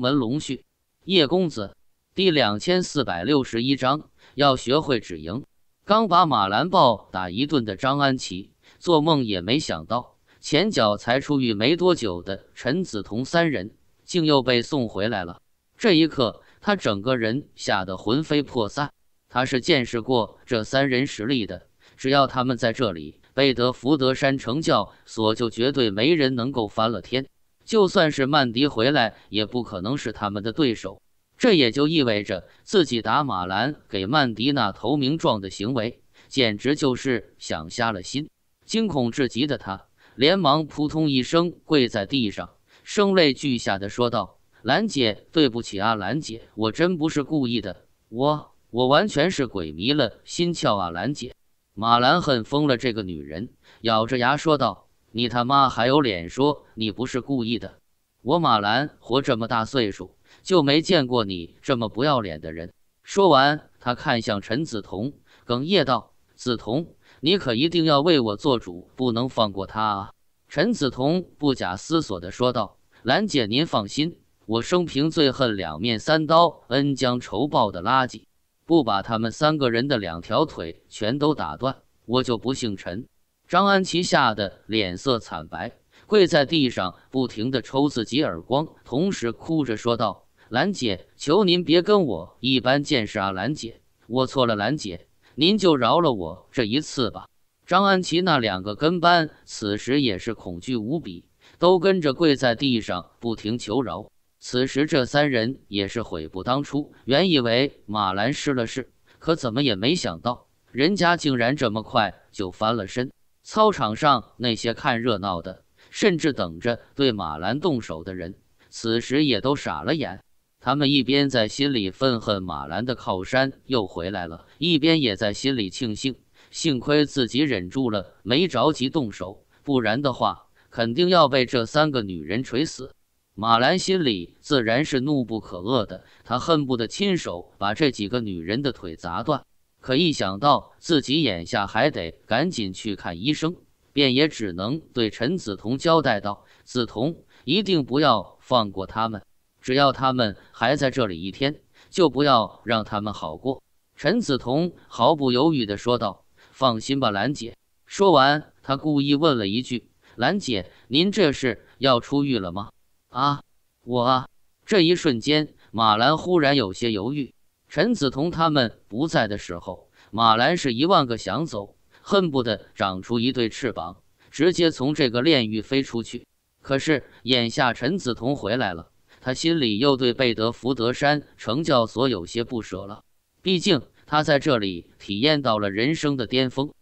《门龙婿》，叶公子，第两千四百六十一章：要学会止盈。刚把马兰豹打一顿的张安琪，做梦也没想到，前脚才出狱没多久的陈梓潼三人，竟又被送回来了。这一刻，他整个人吓得魂飞魄散。他是见识过这三人实力的，只要他们在这里，贝德福德山成教所就绝对没人能够翻了天。就算是曼迪回来，也不可能是他们的对手。这也就意味着自己打马兰给曼迪那投名状的行为，简直就是想瞎了心。惊恐至极的他，连忙扑通一声跪在地上，声泪俱下的说道：“兰姐，对不起啊，兰姐，我真不是故意的，我我完全是鬼迷了心窍啊，兰姐。”马兰恨疯了，这个女人咬着牙说道。你他妈还有脸说你不是故意的？我马兰活这么大岁数，就没见过你这么不要脸的人。说完，他看向陈子彤，哽咽道：“子彤，你可一定要为我做主，不能放过他啊！”陈子彤不假思索地说道：“兰姐，您放心，我生平最恨两面三刀、恩将仇报的垃圾，不把他们三个人的两条腿全都打断，我就不姓陈。”张安琪吓得脸色惨白，跪在地上不停地抽自己耳光，同时哭着说道：“兰姐，求您别跟我一般见识啊！兰姐，我错了，兰姐，您就饶了我这一次吧！”张安琪那两个跟班此时也是恐惧无比，都跟着跪在地上不停求饶。此时这三人也是悔不当初，原以为马兰失了势，可怎么也没想到人家竟然这么快就翻了身。操场上那些看热闹的，甚至等着对马兰动手的人，此时也都傻了眼。他们一边在心里愤恨马兰的靠山又回来了，一边也在心里庆幸，幸亏自己忍住了，没着急动手，不然的话肯定要被这三个女人锤死。马兰心里自然是怒不可遏的，他恨不得亲手把这几个女人的腿砸断。可一想到自己眼下还得赶紧去看医生，便也只能对陈梓潼交代道：“梓潼，一定不要放过他们，只要他们还在这里一天，就不要让他们好过。”陈梓潼毫不犹豫地说道：“放心吧，兰姐。”说完，他故意问了一句：“兰姐，您这是要出狱了吗？”“啊，我……”啊！这一瞬间，马兰忽然有些犹豫。陈子潼他们不在的时候，马兰是一万个想走，恨不得长出一对翅膀，直接从这个炼狱飞出去。可是眼下陈子潼回来了，他心里又对贝德福德山成教所有些不舍了。毕竟他在这里体验到了人生的巅峰，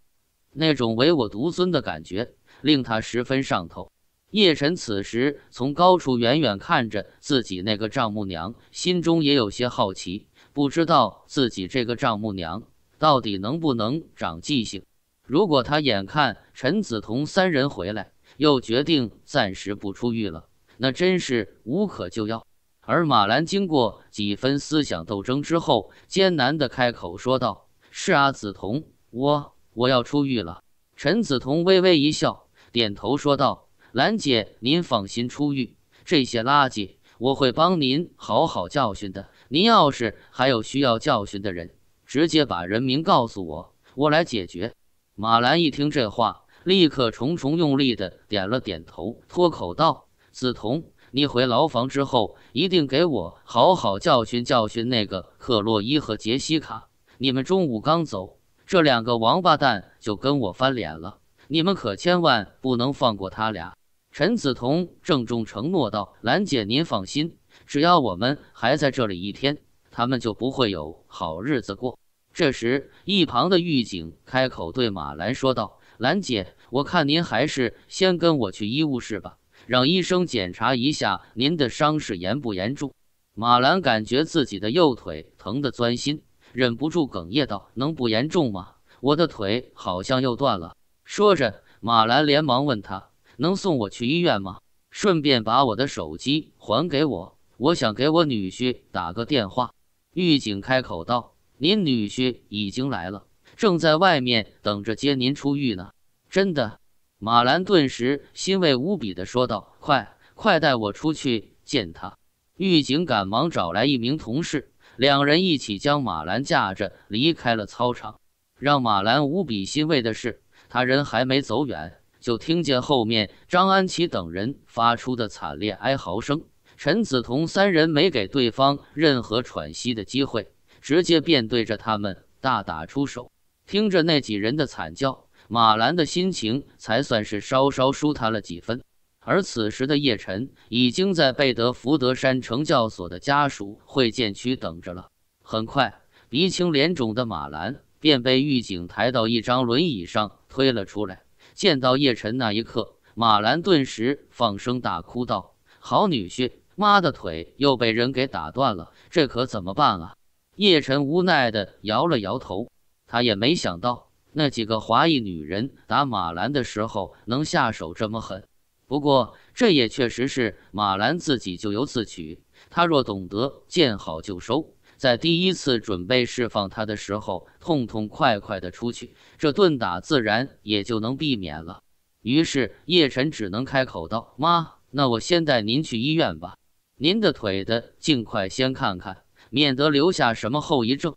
那种唯我独尊的感觉令他十分上头。叶晨此时从高处远远看着自己那个丈母娘，心中也有些好奇。不知道自己这个丈母娘到底能不能长记性。如果他眼看陈子潼三人回来，又决定暂时不出狱了，那真是无可救药。而马兰经过几分思想斗争之后，艰难地开口说道：“是啊，子彤，我我要出狱了。”陈子彤微微一笑，点头说道：“兰姐，您放心，出狱这些垃圾，我会帮您好好教训的。”您要是还有需要教训的人，直接把人名告诉我，我来解决。马兰一听这话，立刻重重用力的点了点头，脱口道：“梓潼，你回牢房之后，一定给我好好教训教训那个克洛伊和杰西卡。你们中午刚走，这两个王八蛋就跟我翻脸了，你们可千万不能放过他俩。”陈梓潼郑重承诺道：“兰姐，您放心。”只要我们还在这里一天，他们就不会有好日子过。这时，一旁的狱警开口对马兰说道：“兰姐，我看您还是先跟我去医务室吧，让医生检查一下您的伤势严不严重。”马兰感觉自己的右腿疼得钻心，忍不住哽咽道：“能不严重吗？我的腿好像又断了。”说着，马兰连忙问他：“能送我去医院吗？顺便把我的手机还给我。”我想给我女婿打个电话，狱警开口道：“您女婿已经来了，正在外面等着接您出狱呢。”真的，马兰顿时欣慰无比地说道：“快快带我出去见他！”狱警赶忙找来一名同事，两人一起将马兰架着离开了操场。让马兰无比欣慰的是，他人还没走远，就听见后面张安琪等人发出的惨烈哀嚎声。陈子潼三人没给对方任何喘息的机会，直接便对着他们大打出手。听着那几人的惨叫，马兰的心情才算是稍稍舒坦了几分。而此时的叶晨已经在贝德福德山城教所的家属会见区等着了。很快，鼻青脸肿的马兰便被狱警抬到一张轮椅上推了出来。见到叶晨那一刻，马兰顿时放声大哭道：“好女婿！”妈的腿又被人给打断了，这可怎么办啊？叶晨无奈的摇了摇头，他也没想到那几个华裔女人打马兰的时候能下手这么狠。不过这也确实是马兰自己咎由自取，他若懂得见好就收，在第一次准备释放他的时候痛痛快快的出去，这顿打自然也就能避免了。于是叶晨只能开口道：“妈，那我先带您去医院吧。”您的腿的，尽快先看看，免得留下什么后遗症。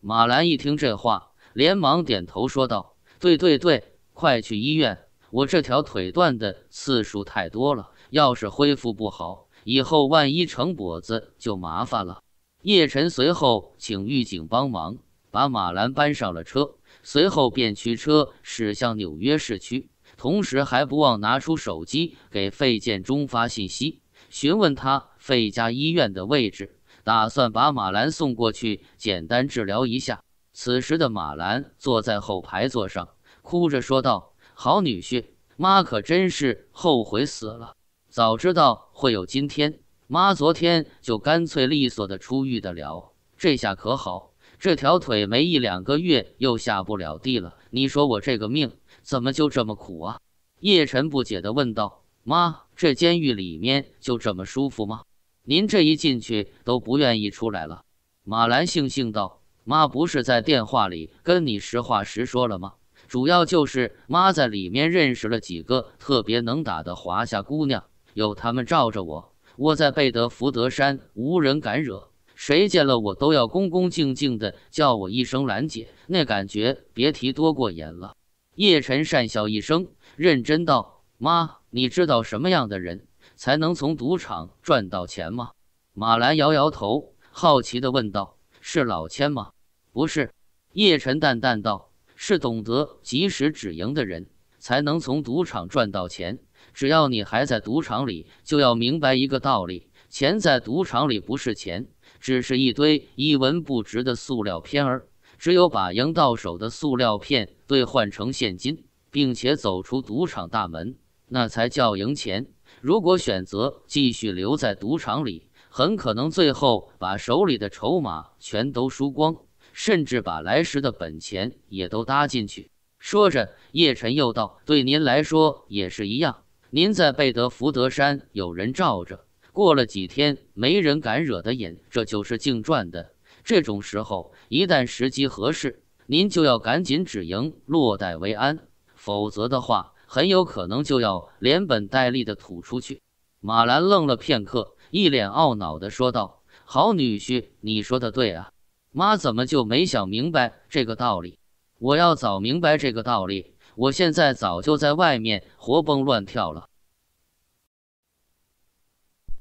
马兰一听这话，连忙点头说道：“对对对，快去医院！我这条腿断的次数太多了，要是恢复不好，以后万一成跛子就麻烦了。”叶晨随后请狱警帮忙把马兰搬上了车，随后便驱车驶向纽约市区，同时还不忘拿出手机给费建中发信息。询问他费家医院的位置，打算把马兰送过去简单治疗一下。此时的马兰坐在后排座上，哭着说道：“好女婿，妈可真是后悔死了。早知道会有今天，妈昨天就干脆利索的出狱的了。这下可好，这条腿没一两个月又下不了地了。你说我这个命怎么就这么苦啊？”叶晨不解地问道。妈，这监狱里面就这么舒服吗？您这一进去都不愿意出来了。马兰悻悻道：“妈，不是在电话里跟你实话实说了吗？主要就是妈在里面认识了几个特别能打的华夏姑娘，有她们罩着我，我在贝德福德山无人敢惹，谁见了我都要恭恭敬敬的叫我一声兰姐，那感觉别提多过瘾了。”叶晨讪笑一声，认真道：“妈。”你知道什么样的人才能从赌场赚到钱吗？马兰摇摇头，好奇地问道：“是老千吗？”“不是。”叶晨淡淡道：“是懂得及时止赢的人才能从赌场赚到钱。只要你还在赌场里，就要明白一个道理：钱在赌场里不是钱，只是一堆一文不值的塑料片儿。只有把赢到手的塑料片兑换成现金，并且走出赌场大门。”那才叫赢钱。如果选择继续留在赌场里，很可能最后把手里的筹码全都输光，甚至把来时的本钱也都搭进去。说着，叶晨又道：“对您来说也是一样。您在贝德福德山有人罩着，过了几天没人敢惹的瘾，这就是净赚的。这种时候，一旦时机合适，您就要赶紧止盈，落袋为安。否则的话，”很有可能就要连本带利的吐出去。马兰愣了片刻，一脸懊恼的说道：“好女婿，你说的对啊，妈怎么就没想明白这个道理？我要早明白这个道理，我现在早就在外面活蹦乱跳了。”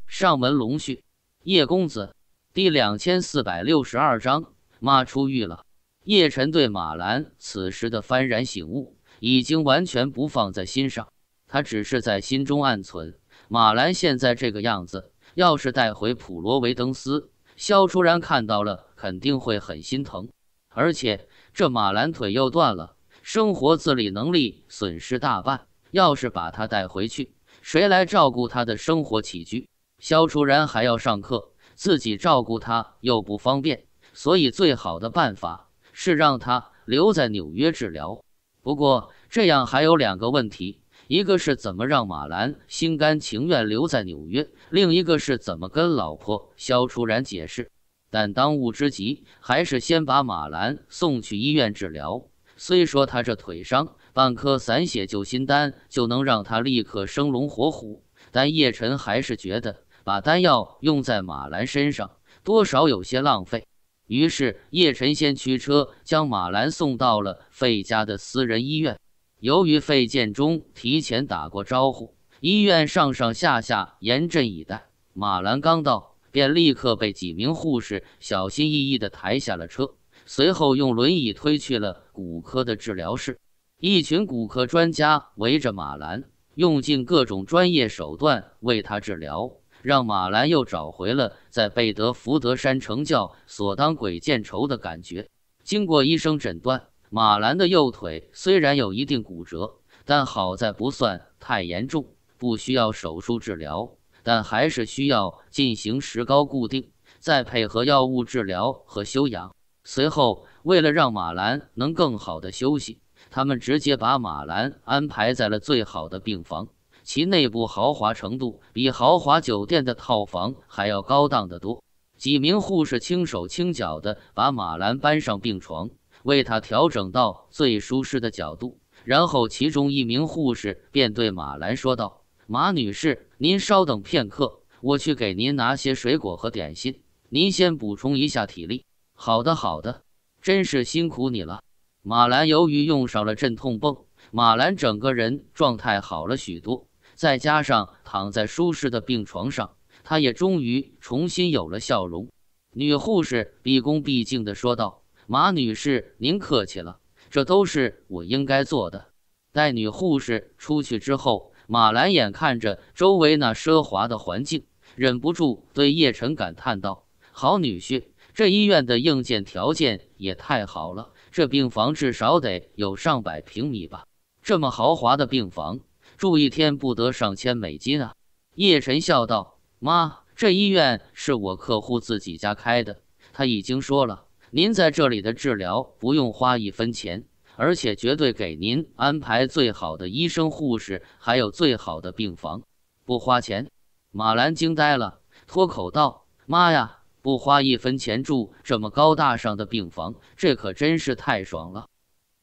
上门龙婿，叶公子，第两千四百六十二章，妈出狱了。叶晨对马兰此时的幡然醒悟。已经完全不放在心上，他只是在心中暗存：马兰现在这个样子，要是带回普罗维登斯，肖楚然看到了肯定会很心疼。而且这马兰腿又断了，生活自理能力损失大半，要是把他带回去，谁来照顾他的生活起居？肖楚然还要上课，自己照顾他又不方便，所以最好的办法是让他留在纽约治疗。不过这样还有两个问题，一个是怎么让马兰心甘情愿留在纽约，另一个是怎么跟老婆肖楚然解释。但当务之急还是先把马兰送去医院治疗。虽说他这腿伤半颗散血救心丹就能让他立刻生龙活虎，但叶晨还是觉得把丹药用在马兰身上，多少有些浪费。于是，叶晨先驱车将马兰送到了费家的私人医院。由于费建中提前打过招呼，医院上上下下严阵以待。马兰刚到，便立刻被几名护士小心翼翼地抬下了车，随后用轮椅推去了骨科的治疗室。一群骨科专家围着马兰，用尽各种专业手段为他治疗。让马兰又找回了在贝德福德山城教所当鬼见愁的感觉。经过医生诊断，马兰的右腿虽然有一定骨折，但好在不算太严重，不需要手术治疗，但还是需要进行石膏固定，再配合药物治疗和休养。随后，为了让马兰能更好的休息，他们直接把马兰安排在了最好的病房。其内部豪华程度比豪华酒店的套房还要高档得多。几名护士轻手轻脚地把马兰搬上病床，为他调整到最舒适的角度。然后，其中一名护士便对马兰说道：“马女士，您稍等片刻，我去给您拿些水果和点心，您先补充一下体力。”“好的，好的，真是辛苦你了。”马兰由于用上了镇痛泵，马兰整个人状态好了许多。再加上躺在舒适的病床上，她也终于重新有了笑容。女护士毕恭毕敬的说道：“马女士，您客气了，这都是我应该做的。”待女护士出去之后，马兰眼看着周围那奢华的环境，忍不住对叶晨感叹道：“好女婿，这医院的硬件条件也太好了，这病房至少得有上百平米吧？这么豪华的病房。”住一天不得上千美金啊！叶晨笑道：“妈，这医院是我客户自己家开的，他已经说了，您在这里的治疗不用花一分钱，而且绝对给您安排最好的医生、护士，还有最好的病房，不花钱。”马兰惊呆了，脱口道：“妈呀，不花一分钱住这么高大上的病房，这可真是太爽了！”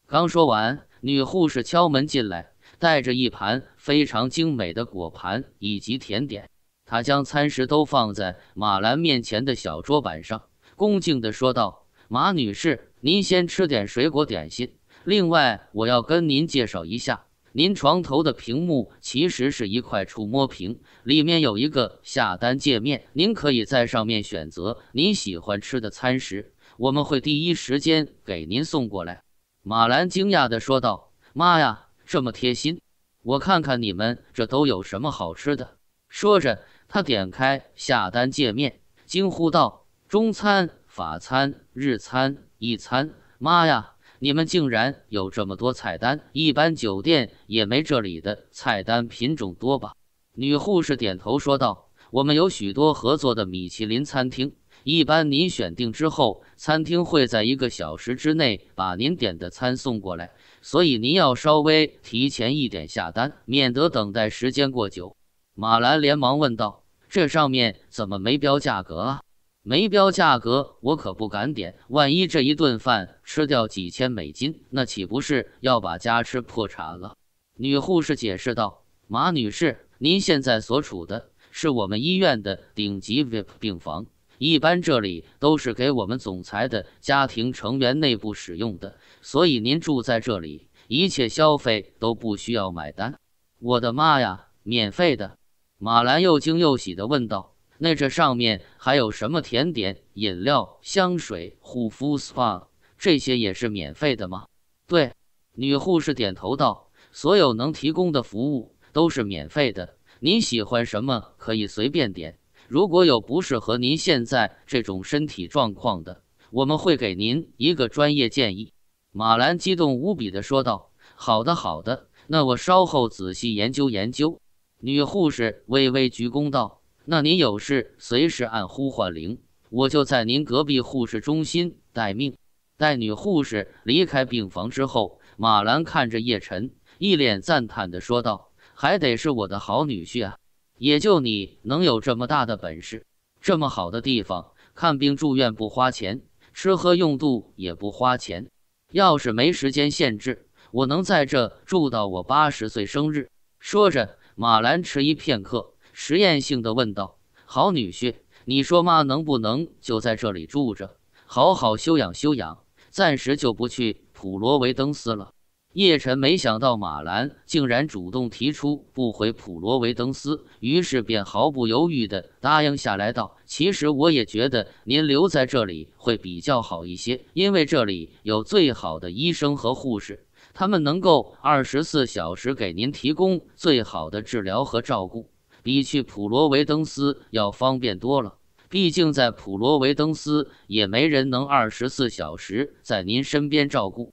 刚说完，女护士敲门进来。带着一盘非常精美的果盘以及甜点，他将餐食都放在马兰面前的小桌板上，恭敬地说道：“马女士，您先吃点水果点心。另外，我要跟您介绍一下，您床头的屏幕其实是一块触摸屏，里面有一个下单界面，您可以在上面选择您喜欢吃的餐食，我们会第一时间给您送过来。”马兰惊讶地说道：“妈呀！”这么贴心，我看看你们这都有什么好吃的。说着，他点开下单界面，惊呼道：“中餐、法餐、日餐、一餐，妈呀，你们竟然有这么多菜单！一般酒店也没这里的菜单品种多吧？”女护士点头说道：“我们有许多合作的米其林餐厅。”一般您选定之后，餐厅会在一个小时之内把您点的餐送过来，所以您要稍微提前一点下单，免得等待时间过久。马兰连忙问道：“这上面怎么没标价格啊？没标价格，我可不敢点，万一这一顿饭吃掉几千美金，那岂不是要把家吃破产了？”女护士解释道：“马女士，您现在所处的是我们医院的顶级 VIP 病房。”一般这里都是给我们总裁的家庭成员内部使用的，所以您住在这里，一切消费都不需要买单。我的妈呀，免费的！马兰又惊又喜地问道：“那这上面还有什么甜点、饮料、香水、护肤 SPA，这些也是免费的吗？”“对。”女护士点头道，“所有能提供的服务都是免费的，你喜欢什么可以随便点。”如果有不适合您现在这种身体状况的，我们会给您一个专业建议。”马兰激动无比地说道。“好的，好的，那我稍后仔细研究研究。”女护士微微鞠躬道。“那您有事随时按呼唤铃，我就在您隔壁护士中心待命。”待女护士离开病房之后，马兰看着叶晨，一脸赞叹地说道：“还得是我的好女婿啊！”也就你能有这么大的本事，这么好的地方看病住院不花钱，吃喝用度也不花钱。要是没时间限制，我能在这住到我八十岁生日。说着，马兰迟疑片刻，实验性的问道：“好女婿，你说妈能不能就在这里住着，好好休养休养，暂时就不去普罗维登斯了？”叶晨没想到马兰竟然主动提出不回普罗维登斯，于是便毫不犹豫地答应下来，道：“其实我也觉得您留在这里会比较好一些，因为这里有最好的医生和护士，他们能够二十四小时给您提供最好的治疗和照顾，比去普罗维登斯要方便多了。毕竟在普罗维登斯也没人能二十四小时在您身边照顾。”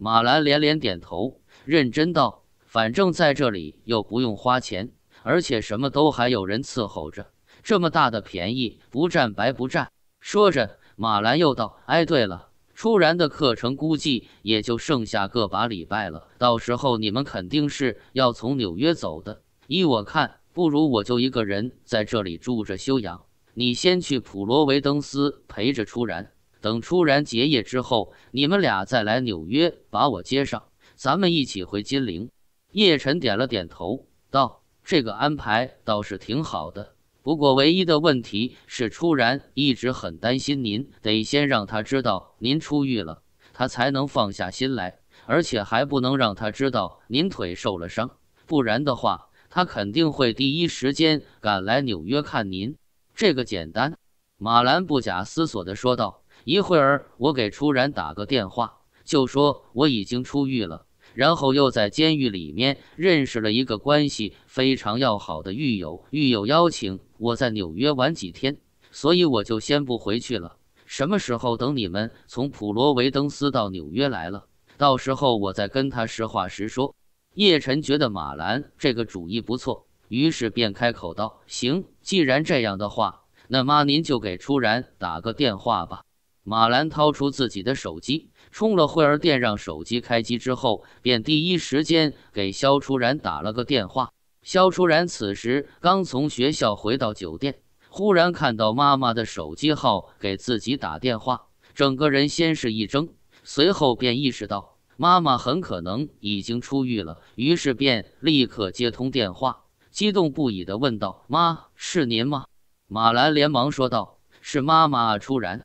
马兰连连点头，认真道：“反正在这里又不用花钱，而且什么都还有人伺候着，这么大的便宜不占白不占。”说着，马兰又道：“哎，对了，初然的课程估计也就剩下个把礼拜了，到时候你们肯定是要从纽约走的。依我看，不如我就一个人在这里住着休养，你先去普罗维登斯陪着初然。”等初然结业之后，你们俩再来纽约把我接上，咱们一起回金陵。叶晨点了点头，道：“这个安排倒是挺好的。不过唯一的问题是，初然一直很担心您，得先让他知道您出狱了，他才能放下心来。而且还不能让他知道您腿受了伤，不然的话，他肯定会第一时间赶来纽约看您。这个简单。”马兰不假思索地说道。一会儿我给初然打个电话，就说我已经出狱了，然后又在监狱里面认识了一个关系非常要好的狱友，狱友邀请我在纽约玩几天，所以我就先不回去了。什么时候等你们从普罗维登斯到纽约来了，到时候我再跟他实话实说。叶晨觉得马兰这个主意不错，于是便开口道：“行，既然这样的话，那妈您就给初然打个电话吧。”马兰掏出自己的手机，充了会儿电，让手机开机之后，便第一时间给肖初然打了个电话。肖初然此时刚从学校回到酒店，忽然看到妈妈的手机号给自己打电话，整个人先是一怔，随后便意识到妈妈很可能已经出狱了，于是便立刻接通电话，激动不已地问道：“妈，是您吗？”马兰连忙说道：“是妈妈，初然。”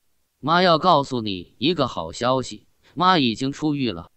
妈要告诉你一个好消息，妈已经出狱了。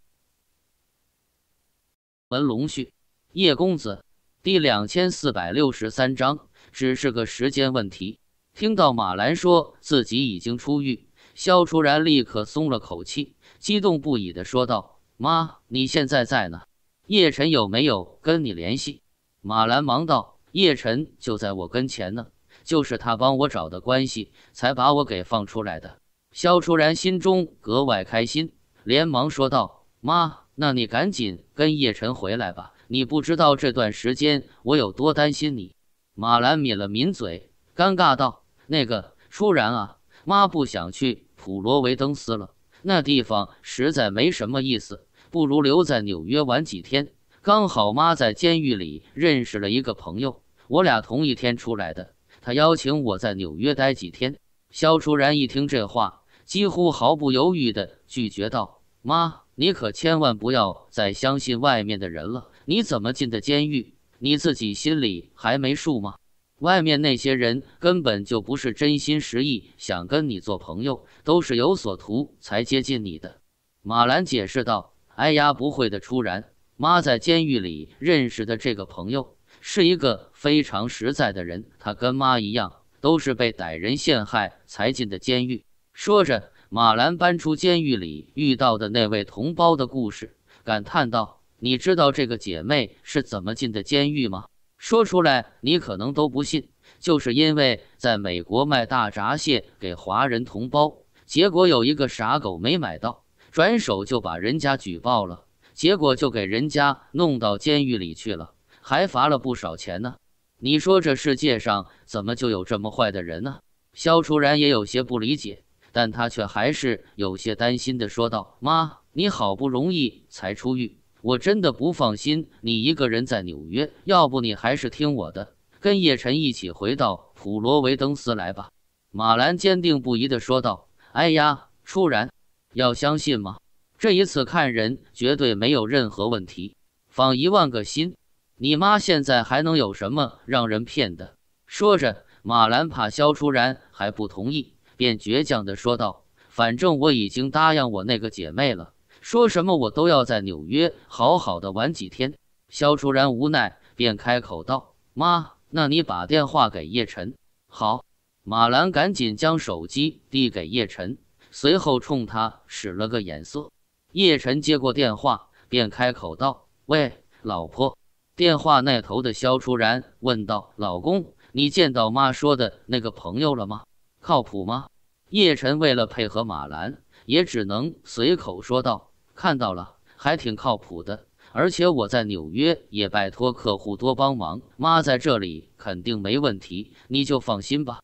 文龙旭，叶公子，第两千四百六十三章，只是个时间问题。听到马兰说自己已经出狱，肖楚然立刻松了口气，激动不已的说道：“妈，你现在在呢？叶晨有没有跟你联系？”马兰忙道：“叶晨就在我跟前呢，就是他帮我找的关系，才把我给放出来的。”萧楚然心中格外开心，连忙说道：“妈，那你赶紧跟叶晨回来吧。你不知道这段时间我有多担心你。”马兰抿了抿嘴，尴尬道：“那个，初然啊，妈不想去普罗维登斯了，那地方实在没什么意思，不如留在纽约玩几天。刚好妈在监狱里认识了一个朋友，我俩同一天出来的，他邀请我在纽约待几天。”萧楚然一听这话。几乎毫不犹豫地拒绝道：“妈，你可千万不要再相信外面的人了。你怎么进的监狱？你自己心里还没数吗？外面那些人根本就不是真心实意想跟你做朋友，都是有所图才接近你的。”马兰解释道：“哎呀，不会的，初然妈在监狱里认识的这个朋友是一个非常实在的人，他跟妈一样都是被歹人陷害才进的监狱。”说着，马兰搬出监狱里遇到的那位同胞的故事，感叹道：“你知道这个姐妹是怎么进的监狱吗？说出来你可能都不信，就是因为在美国卖大闸蟹给华人同胞，结果有一个傻狗没买到，转手就把人家举报了，结果就给人家弄到监狱里去了，还罚了不少钱呢。你说这世界上怎么就有这么坏的人呢？”肖楚然也有些不理解。但他却还是有些担心的说道：“妈，你好不容易才出狱，我真的不放心你一个人在纽约。要不你还是听我的，跟叶晨一起回到普罗维登斯来吧。”马兰坚定不移的说道：“哎呀，楚然，要相信吗？这一次看人绝对没有任何问题，放一万个心。你妈现在还能有什么让人骗的？”说着，马兰怕萧楚然还不同意。便倔强地说道：“反正我已经答应我那个姐妹了，说什么我都要在纽约好好的玩几天。”肖楚然无奈，便开口道：“妈，那你把电话给叶晨。”好，马兰赶紧将手机递给叶晨，随后冲他使了个眼色。叶晨接过电话，便开口道：“喂，老婆。”电话那头的肖楚然问道：“老公，你见到妈说的那个朋友了吗？”靠谱吗？叶晨为了配合马兰，也只能随口说道：“看到了，还挺靠谱的。而且我在纽约也拜托客户多帮忙，妈在这里肯定没问题，你就放心吧。”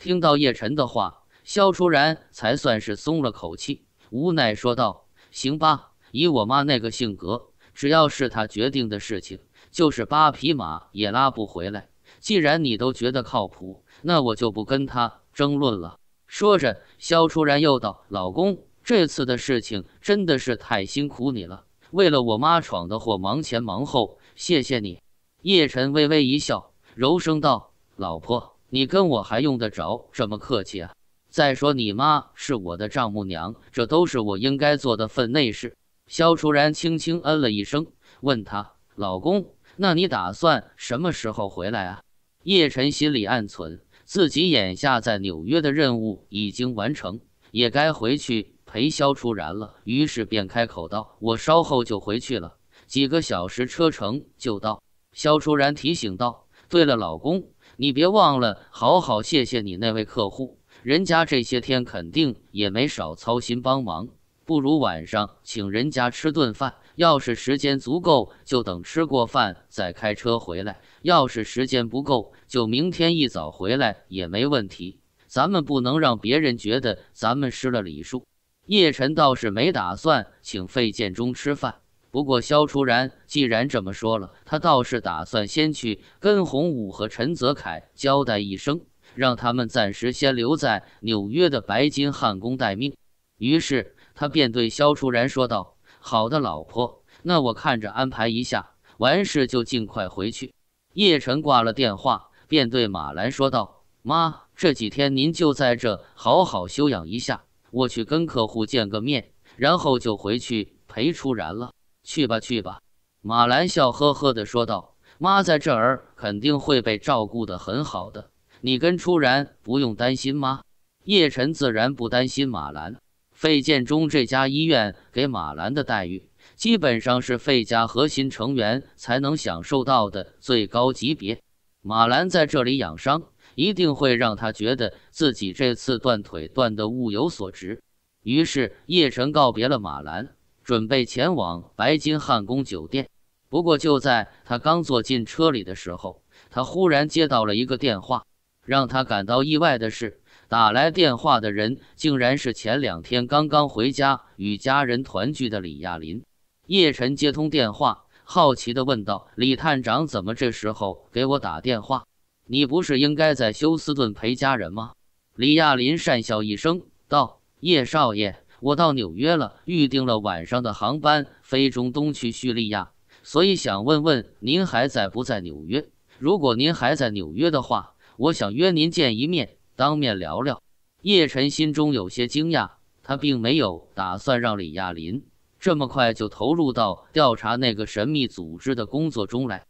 听到叶晨的话，肖初然才算是松了口气，无奈说道：“行吧，以我妈那个性格，只要是她决定的事情，就是八匹马也拉不回来。既然你都觉得靠谱，那我就不跟她。”争论了，说着，肖楚然又道：“老公，这次的事情真的是太辛苦你了，为了我妈闯的祸忙前忙后，谢谢你。”叶晨微微一笑，柔声道：“老婆，你跟我还用得着这么客气啊？再说你妈是我的丈母娘，这都是我应该做的分内事。”肖楚然轻轻嗯了一声，问他：“老公，那你打算什么时候回来啊？”叶晨心里暗存。自己眼下在纽约的任务已经完成，也该回去陪萧楚然了。于是便开口道：“我稍后就回去了，几个小时车程就到。”萧楚然提醒道：“对了，老公，你别忘了好好谢谢你那位客户，人家这些天肯定也没少操心帮忙。不如晚上请人家吃顿饭，要是时间足够，就等吃过饭再开车回来。”要是时间不够，就明天一早回来也没问题。咱们不能让别人觉得咱们失了礼数。叶辰倒是没打算请费建中吃饭，不过肖楚然既然这么说了，他倒是打算先去跟洪武和陈泽凯交代一声，让他们暂时先留在纽约的白金汉宫待命。于是他便对肖楚然说道：“好的，老婆，那我看着安排一下，完事就尽快回去。”叶晨挂了电话，便对马兰说道：“妈，这几天您就在这好好休养一下，我去跟客户见个面，然后就回去陪初然了。去吧，去吧。”马兰笑呵呵地说道：“妈在这儿肯定会被照顾得很好的，你跟初然不用担心妈。”叶晨自然不担心马兰，费建中这家医院给马兰的待遇。基本上是费家核心成员才能享受到的最高级别。马兰在这里养伤，一定会让他觉得自己这次断腿断得物有所值。于是叶晨告别了马兰，准备前往白金汉宫酒店。不过就在他刚坐进车里的时候，他忽然接到了一个电话。让他感到意外的是，打来电话的人竟然是前两天刚刚回家与家人团聚的李亚林。叶晨接通电话，好奇地问道：“李探长，怎么这时候给我打电话？你不是应该在休斯顿陪家人吗？”李亚林讪笑一声道：“叶少爷，我到纽约了，预定了晚上的航班，飞中东去叙利亚，所以想问问您还在不在纽约。如果您还在纽约的话，我想约您见一面，当面聊聊。”叶晨心中有些惊讶，他并没有打算让李亚林。这么快就投入到调查那个神秘组织的工作中来，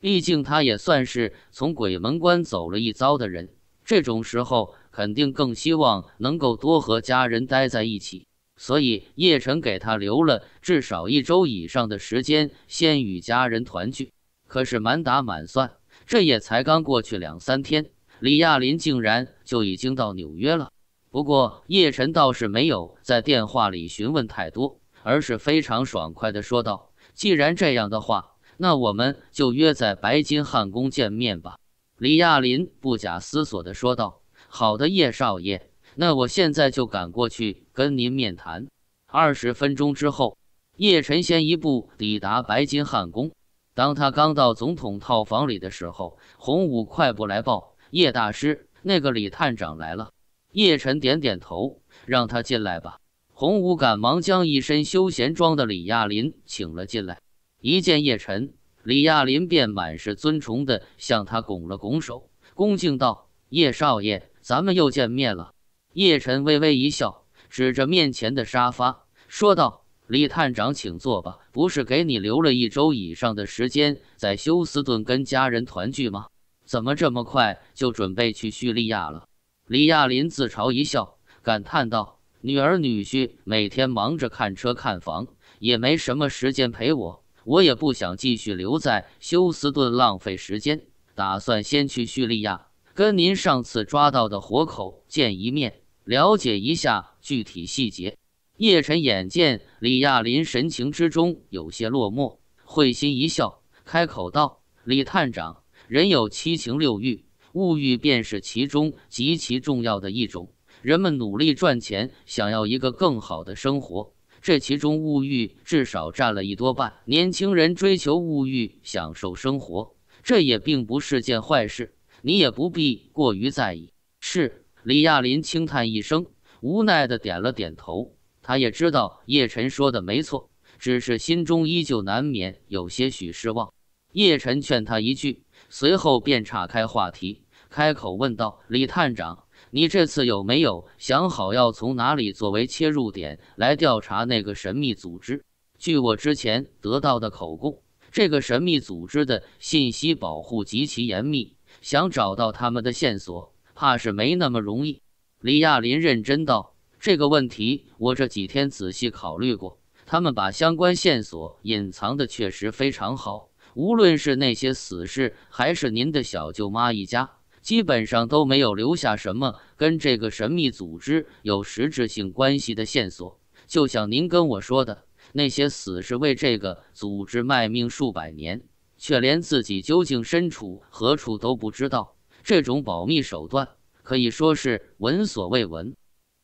毕竟他也算是从鬼门关走了一遭的人，这种时候肯定更希望能够多和家人待在一起。所以叶晨给他留了至少一周以上的时间，先与家人团聚。可是满打满算，这也才刚过去两三天，李亚林竟然就已经到纽约了。不过叶晨倒是没有在电话里询问太多。而是非常爽快地说道：“既然这样的话，那我们就约在白金汉宫见面吧。”李亚林不假思索地说道：“好的，叶少爷，那我现在就赶过去跟您面谈。”二十分钟之后，叶晨先一步抵达白金汉宫。当他刚到总统套房里的时候，洪武快步来报：“叶大师，那个李探长来了。”叶晨点点头，让他进来吧。洪武赶忙将一身休闲装的李亚林请了进来，一见叶晨，李亚林便满是尊崇地向他拱了拱手，恭敬道：“叶少爷，咱们又见面了。”叶晨微微一笑，指着面前的沙发说道：“李探长，请坐吧。不是给你留了一周以上的时间在休斯顿跟家人团聚吗？怎么这么快就准备去叙利亚了？”李亚林自嘲一笑，感叹道。女儿、女婿每天忙着看车、看房，也没什么时间陪我。我也不想继续留在休斯顿浪费时间，打算先去叙利亚跟您上次抓到的活口见一面，了解一下具体细节。叶晨眼见李亚林神情之中有些落寞，会心一笑，开口道：“李探长，人有七情六欲，物欲便是其中极其重要的一种。”人们努力赚钱，想要一个更好的生活，这其中物欲至少占了一多半。年轻人追求物欲，享受生活，这也并不是件坏事，你也不必过于在意。是李亚林轻叹一声，无奈的点了点头。他也知道叶晨说的没错，只是心中依旧难免有些许失望。叶晨劝他一句，随后便岔开话题，开口问道：“李探长。”你这次有没有想好要从哪里作为切入点来调查那个神秘组织？据我之前得到的口供，这个神秘组织的信息保护极其严密，想找到他们的线索，怕是没那么容易。李亚林认真道：“这个问题我这几天仔细考虑过，他们把相关线索隐藏的确实非常好，无论是那些死士，还是您的小舅妈一家。”基本上都没有留下什么跟这个神秘组织有实质性关系的线索，就像您跟我说的，那些死士为这个组织卖命数百年，却连自己究竟身处何处都不知道，这种保密手段可以说是闻所未闻。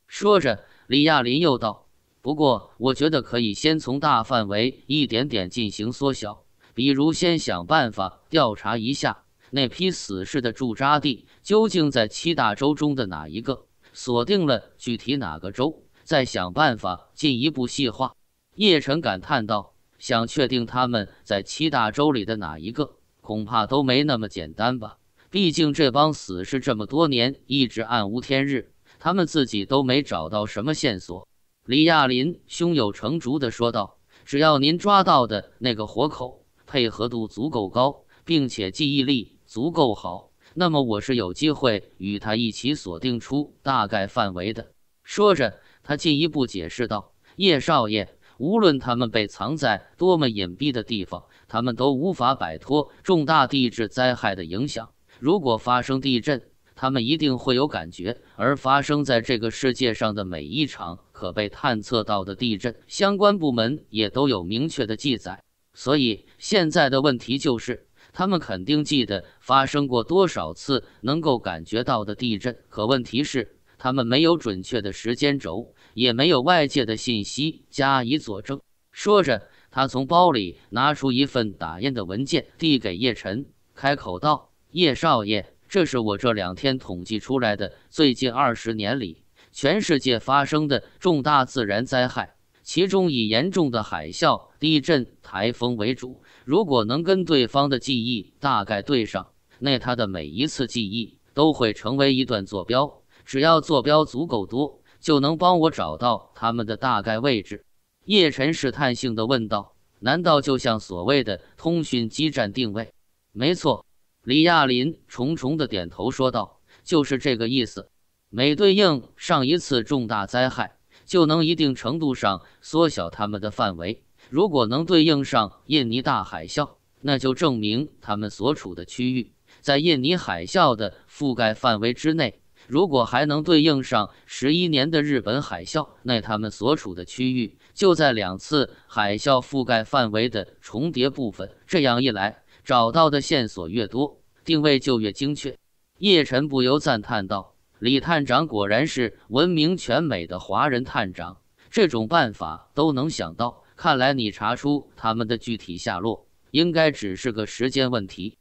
说着，李亚林又道：“不过，我觉得可以先从大范围一点点进行缩小，比如先想办法调查一下。”那批死士的驻扎地究竟在七大洲中的哪一个？锁定了具体哪个州，再想办法进一步细化。叶晨感叹道：“想确定他们在七大洲里的哪一个，恐怕都没那么简单吧。毕竟这帮死士这么多年一直暗无天日，他们自己都没找到什么线索。”李亚林胸有成竹地说道：“只要您抓到的那个活口配合度足够高，并且记忆力。”足够好，那么我是有机会与他一起锁定出大概范围的。说着，他进一步解释道：“叶少爷，无论他们被藏在多么隐蔽的地方，他们都无法摆脱重大地质灾害的影响。如果发生地震，他们一定会有感觉。而发生在这个世界上的每一场可被探测到的地震，相关部门也都有明确的记载。所以，现在的问题就是。”他们肯定记得发生过多少次能够感觉到的地震，可问题是他们没有准确的时间轴，也没有外界的信息加以佐证。说着，他从包里拿出一份打印的文件，递给叶晨，开口道：“叶少爷，这是我这两天统计出来的，最近二十年里全世界发生的重大自然灾害，其中以严重的海啸、地震、台风为主。”如果能跟对方的记忆大概对上，那他的每一次记忆都会成为一段坐标，只要坐标足够多，就能帮我找到他们的大概位置。叶晨试探性的问道：“难道就像所谓的通讯基站定位？”“没错。”李亚林重重的点头说道：“就是这个意思。每对应上一次重大灾害，就能一定程度上缩小他们的范围。”如果能对应上印尼大海啸，那就证明他们所处的区域在印尼海啸的覆盖范围之内。如果还能对应上十一年的日本海啸，那他们所处的区域就在两次海啸覆盖范围的重叠部分。这样一来，找到的线索越多，定位就越精确。叶晨不由赞叹道：“李探长果然是闻名全美的华人探长，这种办法都能想到。”看来你查出他们的具体下落，应该只是个时间问题。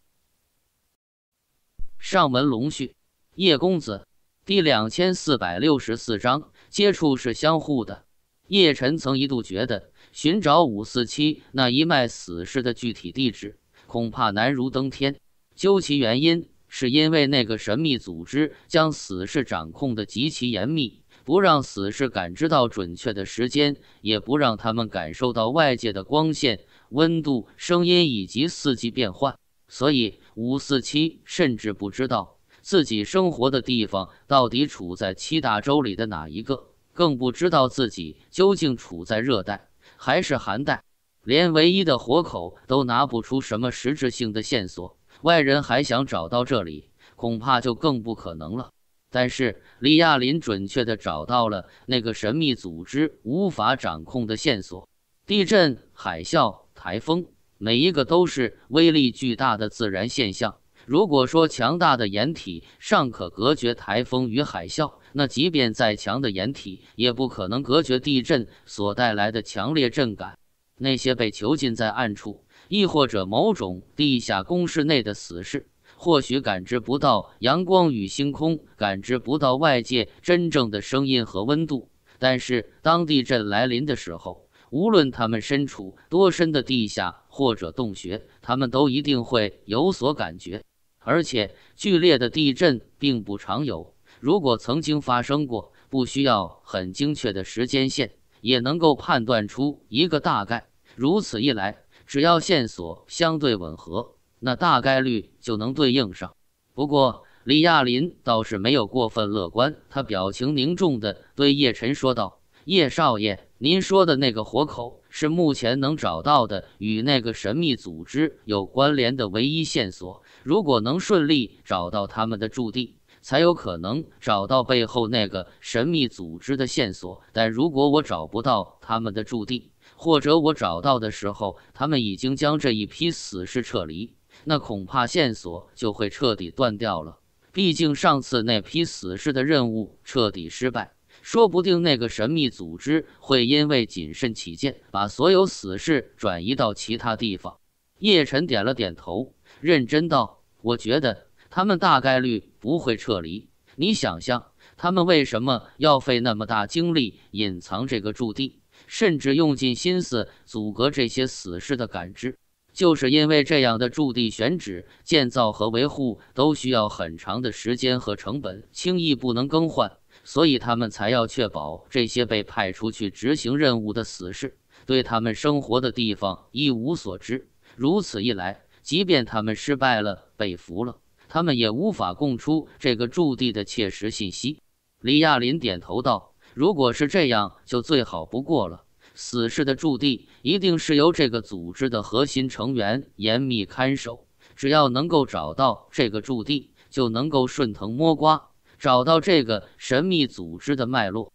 上门龙序，叶公子，第两千四百六十四章：接触是相互的。叶晨曾一度觉得寻找五四七那一脉死士的具体地址，恐怕难如登天。究其原因，是因为那个神秘组织将死士掌控的极其严密。不让死士感知到准确的时间，也不让他们感受到外界的光线、温度、声音以及四季变换。所以，五四七甚至不知道自己生活的地方到底处在七大洲里的哪一个，更不知道自己究竟处在热带还是寒带，连唯一的活口都拿不出什么实质性的线索。外人还想找到这里，恐怕就更不可能了。但是李亚林准确地找到了那个神秘组织无法掌控的线索：地震、海啸、台风，每一个都是威力巨大的自然现象。如果说强大的掩体尚可隔绝台风与海啸，那即便再强的掩体也不可能隔绝地震所带来的强烈震感。那些被囚禁在暗处，亦或者某种地下工事内的死士。或许感知不到阳光与星空，感知不到外界真正的声音和温度，但是当地震来临的时候，无论他们身处多深的地下或者洞穴，他们都一定会有所感觉。而且，剧烈的地震并不常有，如果曾经发生过，不需要很精确的时间线，也能够判断出一个大概。如此一来，只要线索相对吻合。那大概率就能对应上，不过李亚林倒是没有过分乐观，他表情凝重的对叶晨说道：“叶少爷，您说的那个活口是目前能找到的与那个神秘组织有关联的唯一线索，如果能顺利找到他们的驻地，才有可能找到背后那个神秘组织的线索。但如果我找不到他们的驻地，或者我找到的时候，他们已经将这一批死士撤离。”那恐怕线索就会彻底断掉了。毕竟上次那批死士的任务彻底失败，说不定那个神秘组织会因为谨慎起见，把所有死士转移到其他地方。叶晨点了点头，认真道：“我觉得他们大概率不会撤离。你想想，他们为什么要费那么大精力隐藏这个驻地，甚至用尽心思阻隔这些死士的感知？”就是因为这样的驻地选址、建造和维护都需要很长的时间和成本，轻易不能更换，所以他们才要确保这些被派出去执行任务的死士对他们生活的地方一无所知。如此一来，即便他们失败了、被俘了，他们也无法供出这个驻地的切实信息。李亚林点头道：“如果是这样，就最好不过了。”死士的驻地一定是由这个组织的核心成员严密看守。只要能够找到这个驻地，就能够顺藤摸瓜，找到这个神秘组织的脉络。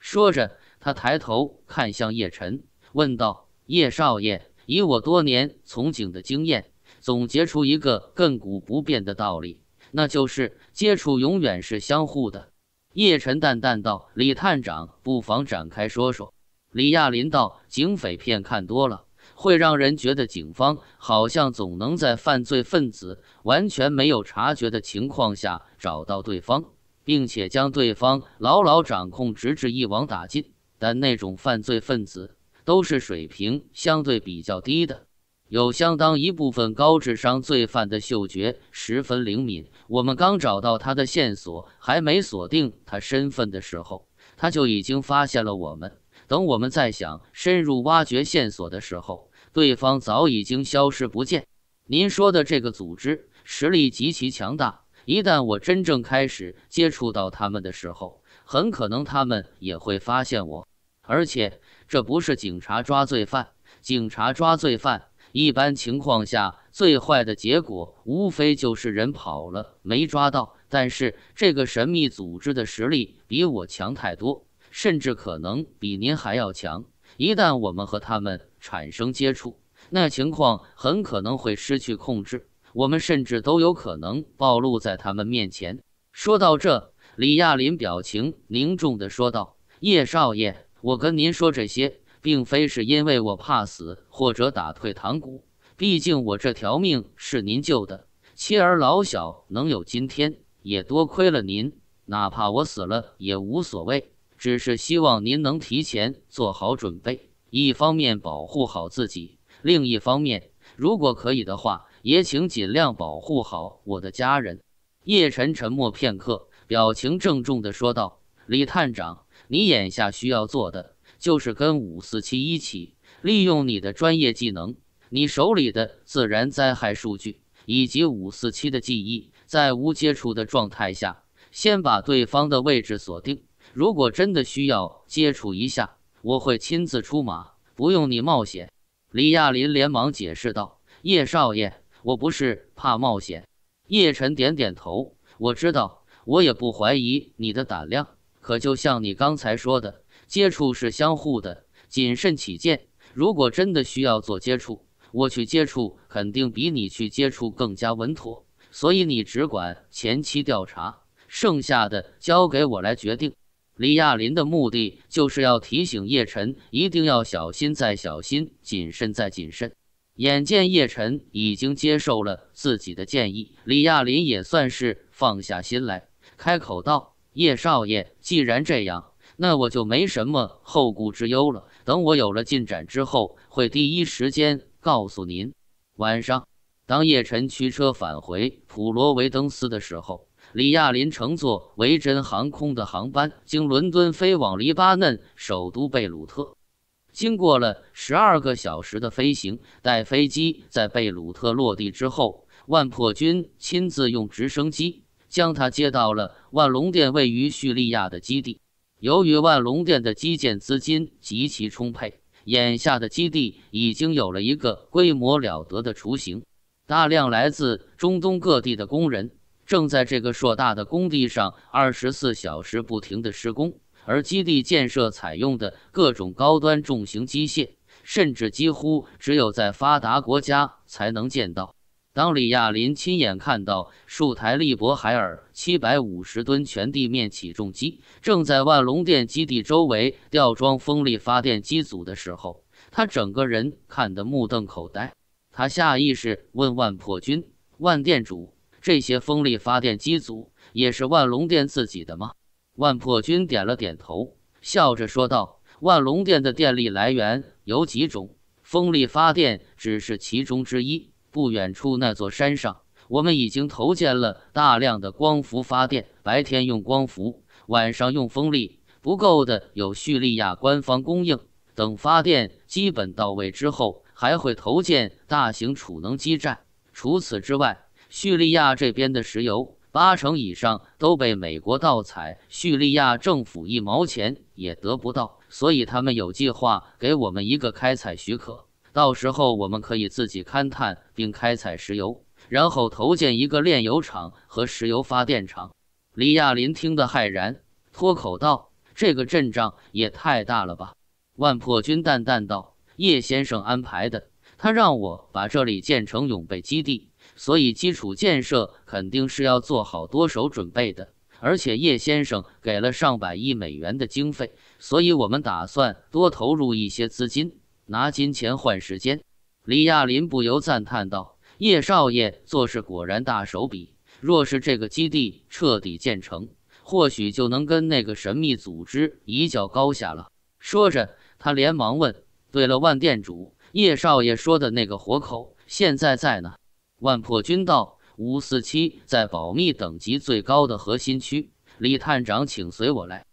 说着，他抬头看向叶晨，问道：“叶少爷，以我多年从警的经验，总结出一个亘古不变的道理，那就是接触永远是相互的。”叶晨淡淡道：“李探长，不妨展开说说。”李亚林道：“警匪片看多了，会让人觉得警方好像总能在犯罪分子完全没有察觉的情况下找到对方，并且将对方牢牢掌控，直至一网打尽。但那种犯罪分子都是水平相对比较低的，有相当一部分高智商罪犯的嗅觉十分灵敏。我们刚找到他的线索，还没锁定他身份的时候，他就已经发现了我们。”等我们再想深入挖掘线索的时候，对方早已经消失不见。您说的这个组织实力极其强大，一旦我真正开始接触到他们的时候，很可能他们也会发现我。而且这不是警察抓罪犯，警察抓罪犯一般情况下最坏的结果无非就是人跑了没抓到，但是这个神秘组织的实力比我强太多。甚至可能比您还要强。一旦我们和他们产生接触，那情况很可能会失去控制。我们甚至都有可能暴露在他们面前。说到这，李亚林表情凝重地说道：“叶少爷，我跟您说这些，并非是因为我怕死或者打退堂鼓。毕竟我这条命是您救的，妻儿老小能有今天，也多亏了您。哪怕我死了也无所谓。”只是希望您能提前做好准备，一方面保护好自己，另一方面，如果可以的话，也请尽量保护好我的家人。叶晨沉默片刻，表情郑重地说道：“李探长，你眼下需要做的，就是跟五四七一起，利用你的专业技能，你手里的自然灾害数据以及五四七的记忆，在无接触的状态下，先把对方的位置锁定。”如果真的需要接触一下，我会亲自出马，不用你冒险。”李亚林连忙解释道：“叶少爷，我不是怕冒险。”叶晨点点头：“我知道，我也不怀疑你的胆量。可就像你刚才说的，接触是相互的，谨慎起见，如果真的需要做接触，我去接触肯定比你去接触更加稳妥。所以你只管前期调查，剩下的交给我来决定。”李亚林的目的就是要提醒叶晨一定要小心再小心，谨慎再谨慎。眼见叶晨已经接受了自己的建议，李亚林也算是放下心来，开口道：“叶少爷，既然这样，那我就没什么后顾之忧了。等我有了进展之后，会第一时间告诉您。”晚上，当叶晨驱车返回普罗维登斯的时候。李亚林乘坐维珍航空的航班，经伦敦飞往黎巴嫩首都贝鲁特，经过了十二个小时的飞行。待飞机在贝鲁特落地之后，万破军亲自用直升机将他接到了万隆店位于叙利亚的基地。由于万隆店的基建资金极其充沛，眼下的基地已经有了一个规模了得的雏形，大量来自中东各地的工人。正在这个硕大的工地上，二十四小时不停地施工。而基地建设采用的各种高端重型机械，甚至几乎只有在发达国家才能见到。当李亚林亲眼看到数台利勃海尔七百五十吨全地面起重机正在万隆店基地周围吊装风力发电机组的时候，他整个人看得目瞪口呆。他下意识问万破军：“万店主。”这些风力发电机组也是万隆电自己的吗？万破军点了点头，笑着说道：“万隆电的电力来源有几种，风力发电只是其中之一。不远处那座山上，我们已经投建了大量的光伏发电，白天用光伏，晚上用风力。不够的有叙利亚官方供应。等发电基本到位之后，还会投建大型储能基站。除此之外。”叙利亚这边的石油八成以上都被美国盗采，叙利亚政府一毛钱也得不到，所以他们有计划给我们一个开采许可，到时候我们可以自己勘探并开采石油，然后投建一个炼油厂和石油发电厂。李亚林听得骇然，脱口道：“这个阵仗也太大了吧！”万破军淡淡道：“叶先生安排的，他让我把这里建成永备基地。”所以，基础建设肯定是要做好多手准备的。而且，叶先生给了上百亿美元的经费，所以我们打算多投入一些资金，拿金钱换时间。李亚林不由赞叹道：“叶少爷做事果然大手笔。若是这个基地彻底建成，或许就能跟那个神秘组织一较高下了。”说着，他连忙问：“对了，万店主，叶少爷说的那个活口现在在呢？”万破军道五四七在保密等级最高的核心区，李探长，请随我来。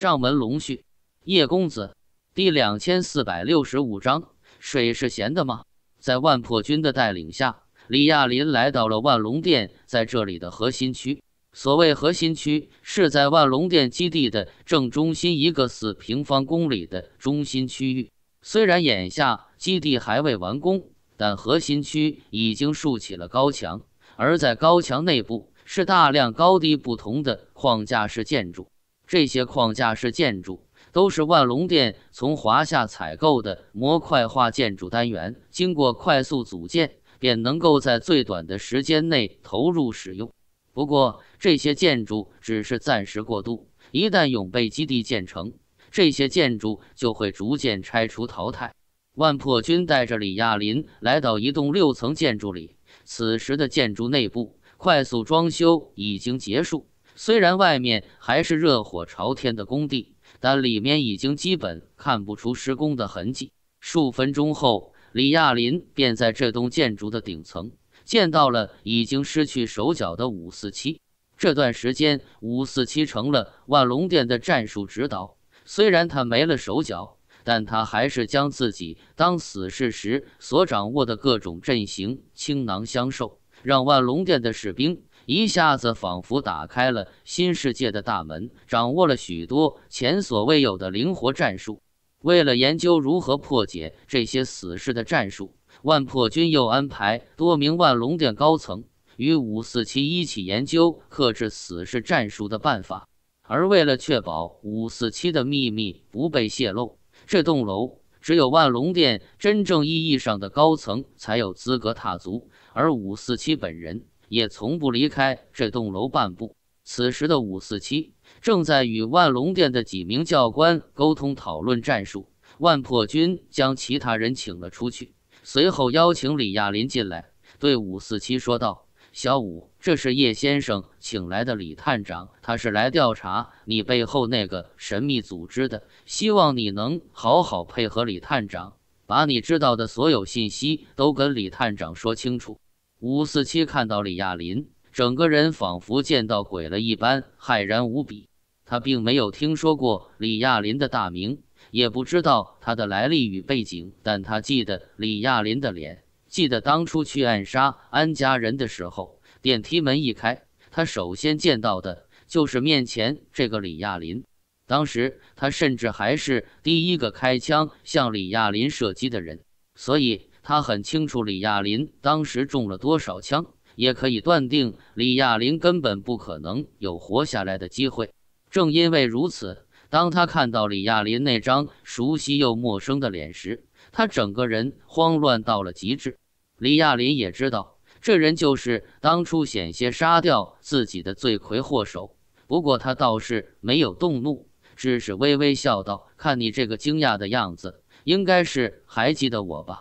上门龙旭，叶公子，第两千四百六十五章：水是咸的吗？在万破军的带领下，李亚林来到了万龙殿，在这里的核心区。所谓核心区，是在万龙殿基地的正中心一个四平方公里的中心区域。虽然眼下基地还未完工。但核心区已经竖起了高墙，而在高墙内部是大量高低不同的框架式建筑。这些框架式建筑都是万隆店从华夏采购的模块化建筑单元，经过快速组建，便能够在最短的时间内投入使用。不过，这些建筑只是暂时过渡，一旦永备基地建成，这些建筑就会逐渐拆除淘汰。万破军带着李亚林来到一栋六层建筑里。此时的建筑内部快速装修已经结束，虽然外面还是热火朝天的工地，但里面已经基本看不出施工的痕迹。数分钟后，李亚林便在这栋建筑的顶层见到了已经失去手脚的五四七。这段时间，五四七成了万龙殿的战术指导。虽然他没了手脚。但他还是将自己当死士时所掌握的各种阵型倾囊相授，让万龙殿的士兵一下子仿佛打开了新世界的大门，掌握了许多前所未有的灵活战术。为了研究如何破解这些死士的战术，万破军又安排多名万龙殿高层与五四七一起研究克制死士战术的办法。而为了确保五四七的秘密不被泄露，这栋楼只有万隆殿真正意义上的高层才有资格踏足，而五四七本人也从不离开这栋楼半步。此时的五四七正在与万隆殿的几名教官沟通讨论战术，万破军将其他人请了出去，随后邀请李亚林进来，对五四七说道。小五，这是叶先生请来的李探长，他是来调查你背后那个神秘组织的。希望你能好好配合李探长，把你知道的所有信息都跟李探长说清楚。五四七看到李亚林，整个人仿佛见到鬼了一般，骇然无比。他并没有听说过李亚林的大名，也不知道他的来历与背景，但他记得李亚林的脸。记得当初去暗杀安家人的时候，电梯门一开，他首先见到的就是面前这个李亚林。当时他甚至还是第一个开枪向李亚林射击的人，所以他很清楚李亚林当时中了多少枪，也可以断定李亚林根本不可能有活下来的机会。正因为如此，当他看到李亚林那张熟悉又陌生的脸时，他整个人慌乱到了极致。李亚林也知道这人就是当初险些杀掉自己的罪魁祸首，不过他倒是没有动怒，只是微微笑道：“看你这个惊讶的样子，应该是还记得我吧？”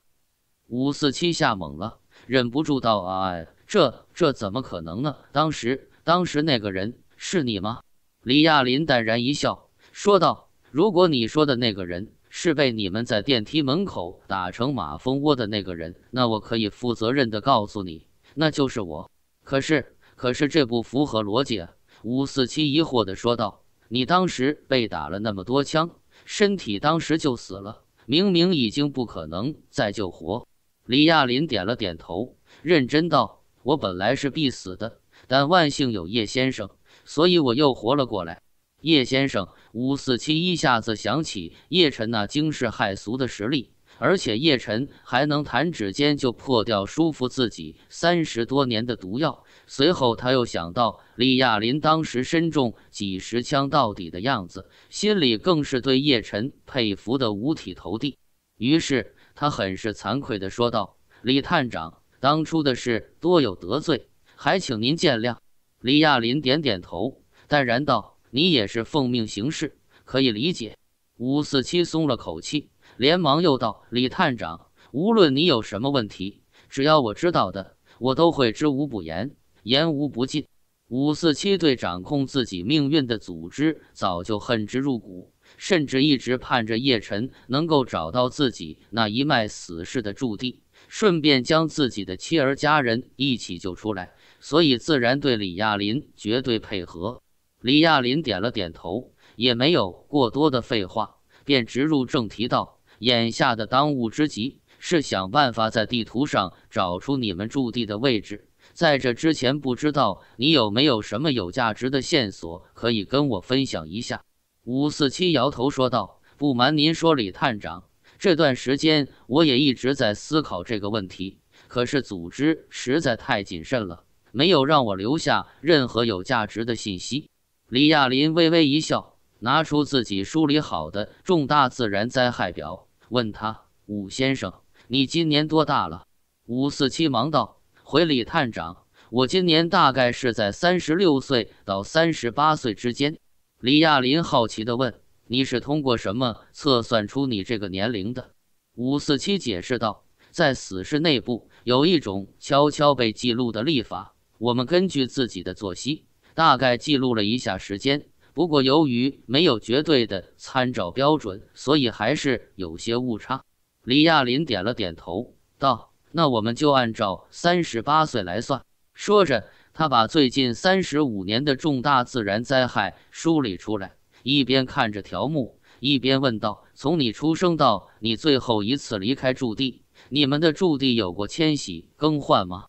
五四七吓懵了，忍不住道：“啊，这这怎么可能呢？当时当时那个人是你吗？”李亚林淡然一笑，说道：“如果你说的那个人……”是被你们在电梯门口打成马蜂窝的那个人，那我可以负责任的告诉你，那就是我。可是，可是这不符合逻辑啊！”伍四七疑惑的说道，“你当时被打了那么多枪，身体当时就死了，明明已经不可能再救活。”李亚林点了点头，认真道：“我本来是必死的，但万幸有叶先生，所以我又活了过来。”叶先生。五四七一下子想起叶辰那惊世骇俗的实力，而且叶辰还能弹指间就破掉束缚自己三十多年的毒药。随后他又想到李亚林当时身中几十枪到底的样子，心里更是对叶辰佩服得五体投地。于是他很是惭愧地说道：“李探长，当初的事多有得罪，还请您见谅。”李亚林点点头，淡然道。你也是奉命行事，可以理解。五四七松了口气，连忙又道：“李探长，无论你有什么问题，只要我知道的，我都会知无不言，言无不尽。”五四七对掌控自己命运的组织早就恨之入骨，甚至一直盼着叶晨能够找到自己那一脉死士的驻地，顺便将自己的妻儿家人一起救出来，所以自然对李亚林绝对配合。李亚林点了点头，也没有过多的废话，便直入正题道：“眼下的当务之急是想办法在地图上找出你们驻地的位置。在这之前，不知道你有没有什么有价值的线索可以跟我分享一下？”五四七摇头说道：“不瞒您说，李探长，这段时间我也一直在思考这个问题，可是组织实在太谨慎了，没有让我留下任何有价值的信息。”李亚林微微一笑，拿出自己梳理好的重大自然灾害表，问他：“伍先生，你今年多大了？”伍四七忙道：“回李探长，我今年大概是在三十六岁到三十八岁之间。”李亚林好奇地问：“你是通过什么测算出你这个年龄的？”伍四七解释道：“在死士内部有一种悄悄被记录的历法，我们根据自己的作息。”大概记录了一下时间，不过由于没有绝对的参照标准，所以还是有些误差。李亚林点了点头，道：“那我们就按照三十八岁来算。”说着，他把最近三十五年的重大自然灾害梳理出来，一边看着条目，一边问道：“从你出生到你最后一次离开驻地，你们的驻地有过迁徙更换吗？”“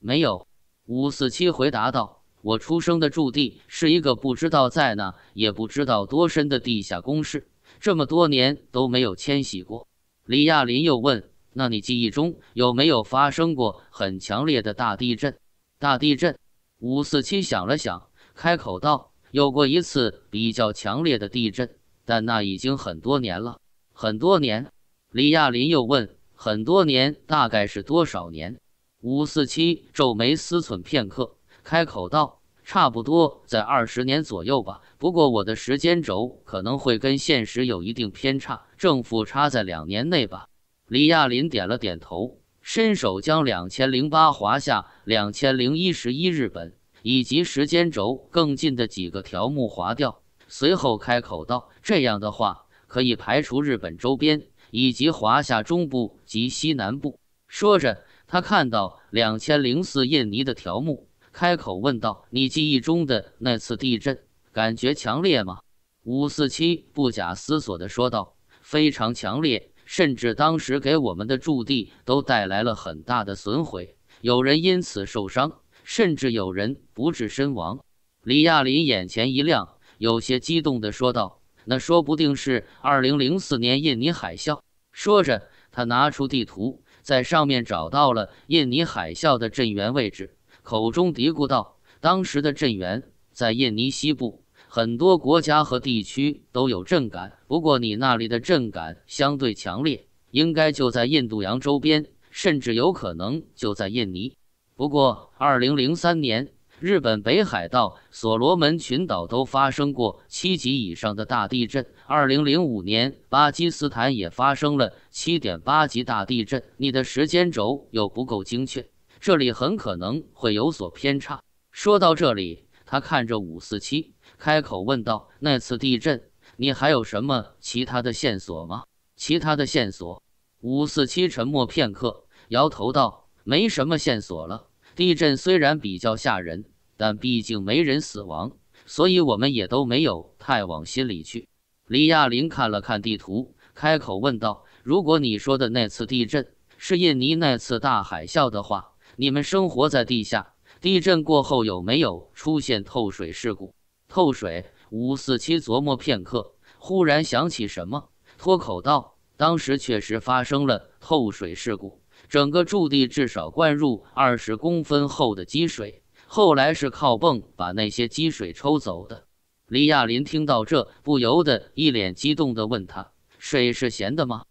没有。”五四七回答道。我出生的驻地是一个不知道在哪也不知道多深的地下工事，这么多年都没有迁徙过。李亚林又问：“那你记忆中有没有发生过很强烈的大地震？”大地震。五四七想了想，开口道：“有过一次比较强烈的地震，但那已经很多年了，很多年。”李亚林又问：“很多年大概是多少年？”五四七皱眉思忖片刻。开口道：“差不多在二十年左右吧，不过我的时间轴可能会跟现实有一定偏差，正负差在两年内吧。”李亚林点了点头，伸手将两千零八华夏、两千零一十一日本以及时间轴更近的几个条目划掉，随后开口道：“这样的话，可以排除日本周边以及华夏中部及西南部。”说着，他看到两千零四印尼的条目。开口问道：“你记忆中的那次地震感觉强烈吗？”五四七不假思索地说道：“非常强烈，甚至当时给我们的驻地都带来了很大的损毁，有人因此受伤，甚至有人不治身亡。”李亚林眼前一亮，有些激动地说道：“那说不定是二零零四年印尼海啸。”说着，他拿出地图，在上面找到了印尼海啸的震源位置。口中嘀咕道：“当时的震源在印尼西部，很多国家和地区都有震感。不过你那里的震感相对强烈，应该就在印度洋周边，甚至有可能就在印尼。不过，2003年日本北海道、所罗门群岛都发生过7级以上的大地震，2005年巴基斯坦也发生了7.8级大地震。你的时间轴又不够精确。”这里很可能会有所偏差。说到这里，他看着五四七，开口问道：“那次地震，你还有什么其他的线索吗？”“其他的线索。”五四七沉默片刻，摇头道：“没什么线索了。地震虽然比较吓人，但毕竟没人死亡，所以我们也都没有太往心里去。”李亚林看了看地图，开口问道：“如果你说的那次地震是印尼那次大海啸的话？”你们生活在地下，地震过后有没有出现透水事故？透水，五四七琢磨片刻，忽然想起什么，脱口道：“当时确实发生了透水事故，整个驻地至少灌入二十公分厚的积水，后来是靠泵把那些积水抽走的。”李亚林听到这，不由得一脸激动地问他：“水是咸的吗？”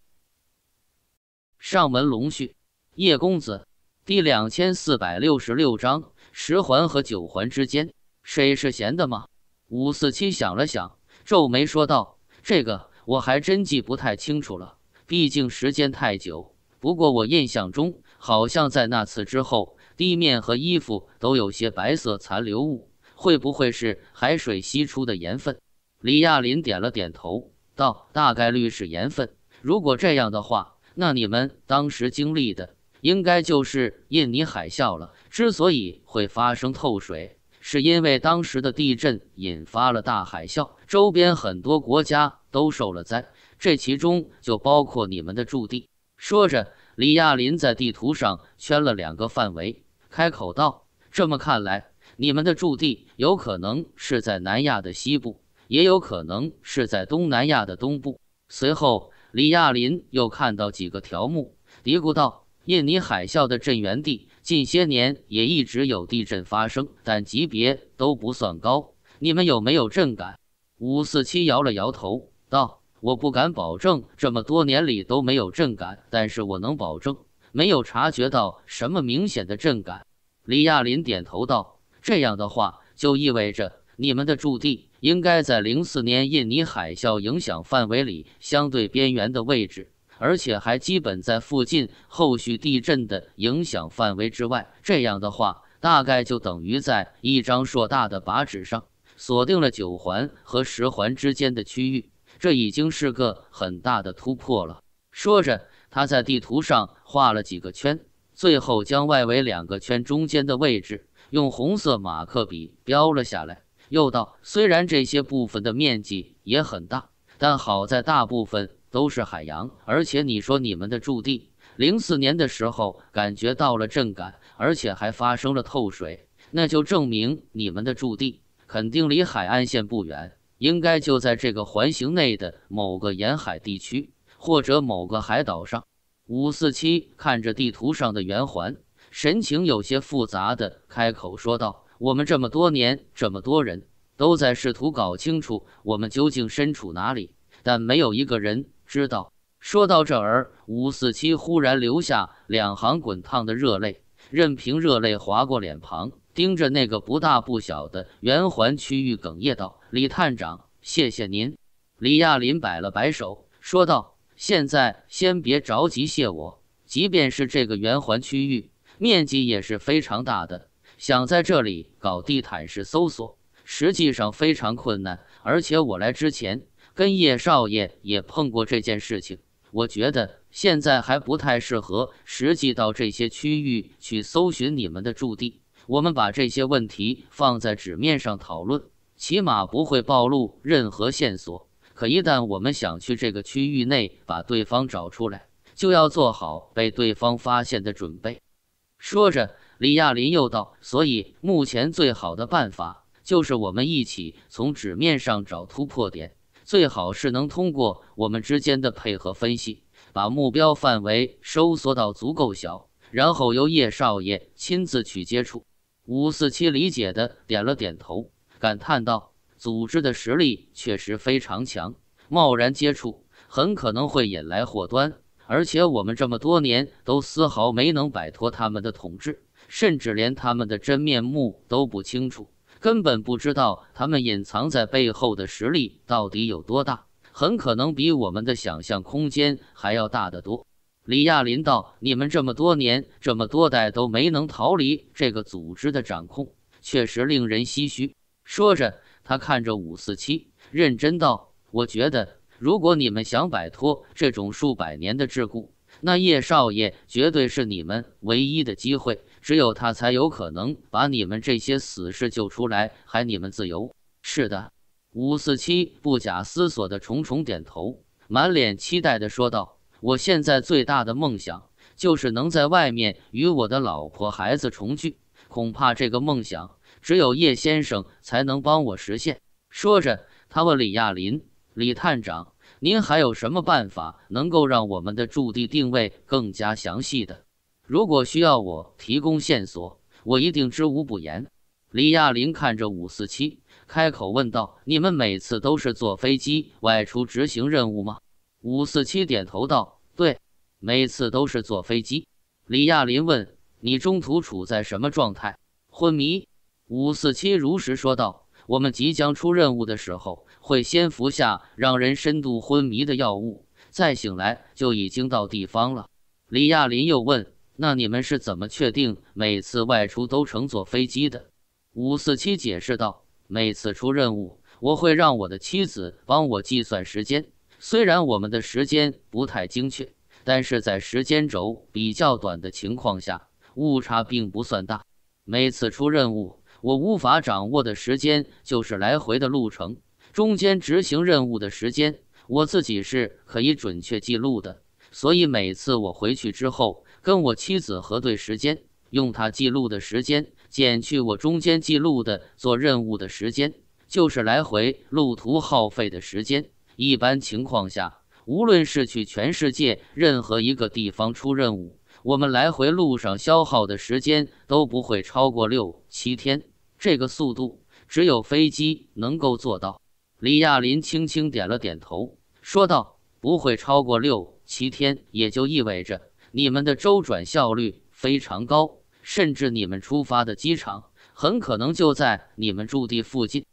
上门龙旭，叶公子。第两千四百六十六章，十环和九环之间，谁是闲的吗？五四七想了想，皱眉说道：“这个我还真记不太清楚了，毕竟时间太久。不过我印象中，好像在那次之后，地面和衣服都有些白色残留物，会不会是海水吸出的盐分？”李亚林点了点头，道：“大概率是盐分。如果这样的话，那你们当时经历的……”应该就是印尼海啸了。之所以会发生透水，是因为当时的地震引发了大海啸，周边很多国家都受了灾，这其中就包括你们的驻地。说着，李亚林在地图上圈了两个范围，开口道：“这么看来，你们的驻地有可能是在南亚的西部，也有可能是在东南亚的东部。”随后，李亚林又看到几个条目，嘀咕道。印尼海啸的震源地，近些年也一直有地震发生，但级别都不算高。你们有没有震感？五四七摇了摇头道：“我不敢保证这么多年里都没有震感，但是我能保证没有察觉到什么明显的震感。”李亚林点头道：“这样的话，就意味着你们的驻地应该在零四年印尼海啸影响范围里相对边缘的位置。”而且还基本在附近后续地震的影响范围之外。这样的话，大概就等于在一张硕大的靶纸上锁定了九环和十环之间的区域。这已经是个很大的突破了。说着，他在地图上画了几个圈，最后将外围两个圈中间的位置用红色马克笔标了下来。又道：“虽然这些部分的面积也很大，但好在大部分。”都是海洋，而且你说你们的驻地，零四年的时候感觉到了震感，而且还发生了透水，那就证明你们的驻地肯定离海岸线不远，应该就在这个环形内的某个沿海地区或者某个海岛上。五四七看着地图上的圆环，神情有些复杂的开口说道：“我们这么多年，这么多人，都在试图搞清楚我们究竟身处哪里，但没有一个人。”知道，说到这儿，五四七忽然流下两行滚烫的热泪，任凭热泪划过脸庞，盯着那个不大不小的圆环区域，哽咽道：“李探长，谢谢您。”李亚林摆了摆手，说道：“现在先别着急谢我，即便是这个圆环区域面积也是非常大的，想在这里搞地毯式搜索，实际上非常困难，而且我来之前。”跟叶少爷也碰过这件事情，我觉得现在还不太适合实际到这些区域去搜寻你们的驻地。我们把这些问题放在纸面上讨论，起码不会暴露任何线索。可一旦我们想去这个区域内把对方找出来，就要做好被对方发现的准备。说着，李亚林又道：“所以目前最好的办法就是我们一起从纸面上找突破点。”最好是能通过我们之间的配合分析，把目标范围收缩到足够小，然后由叶少爷亲自去接触。五四七理解的点了点头，感叹道：“组织的实力确实非常强，贸然接触很可能会引来祸端。而且我们这么多年都丝毫没能摆脱他们的统治，甚至连他们的真面目都不清楚。”根本不知道他们隐藏在背后的实力到底有多大，很可能比我们的想象空间还要大得多。李亚林道：“你们这么多年、这么多代都没能逃离这个组织的掌控，确实令人唏嘘。”说着，他看着五四七，认真道：“我觉得，如果你们想摆脱这种数百年的桎梏，那叶少爷绝对是你们唯一的机会。”只有他才有可能把你们这些死士救出来，还你们自由。是的，五四七不假思索的重重点头，满脸期待的说道：“我现在最大的梦想就是能在外面与我的老婆孩子重聚，恐怕这个梦想只有叶先生才能帮我实现。”说着，他问李亚林：“李探长，您还有什么办法能够让我们的驻地定位更加详细？”的如果需要我提供线索，我一定知无不言。李亚林看着五四七，开口问道：“你们每次都是坐飞机外出执行任务吗？”五四七点头道：“对，每次都是坐飞机。”李亚林问：“你中途处在什么状态？昏迷？”五四七如实说道：“我们即将出任务的时候，会先服下让人深度昏迷的药物，再醒来就已经到地方了。”李亚林又问。那你们是怎么确定每次外出都乘坐飞机的？五四七解释道：“每次出任务，我会让我的妻子帮我计算时间。虽然我们的时间不太精确，但是在时间轴比较短的情况下，误差并不算大。每次出任务，我无法掌握的时间就是来回的路程，中间执行任务的时间我自己是可以准确记录的。所以每次我回去之后。”跟我妻子核对时间，用他记录的时间减去我中间记录的做任务的时间，就是来回路途耗费的时间。一般情况下，无论是去全世界任何一个地方出任务，我们来回路上消耗的时间都不会超过六七天。这个速度只有飞机能够做到。李亚林轻轻点了点头，说道：“不会超过六七天，也就意味着。”你们的周转效率非常高，甚至你们出发的机场很可能就在你们驻地附近。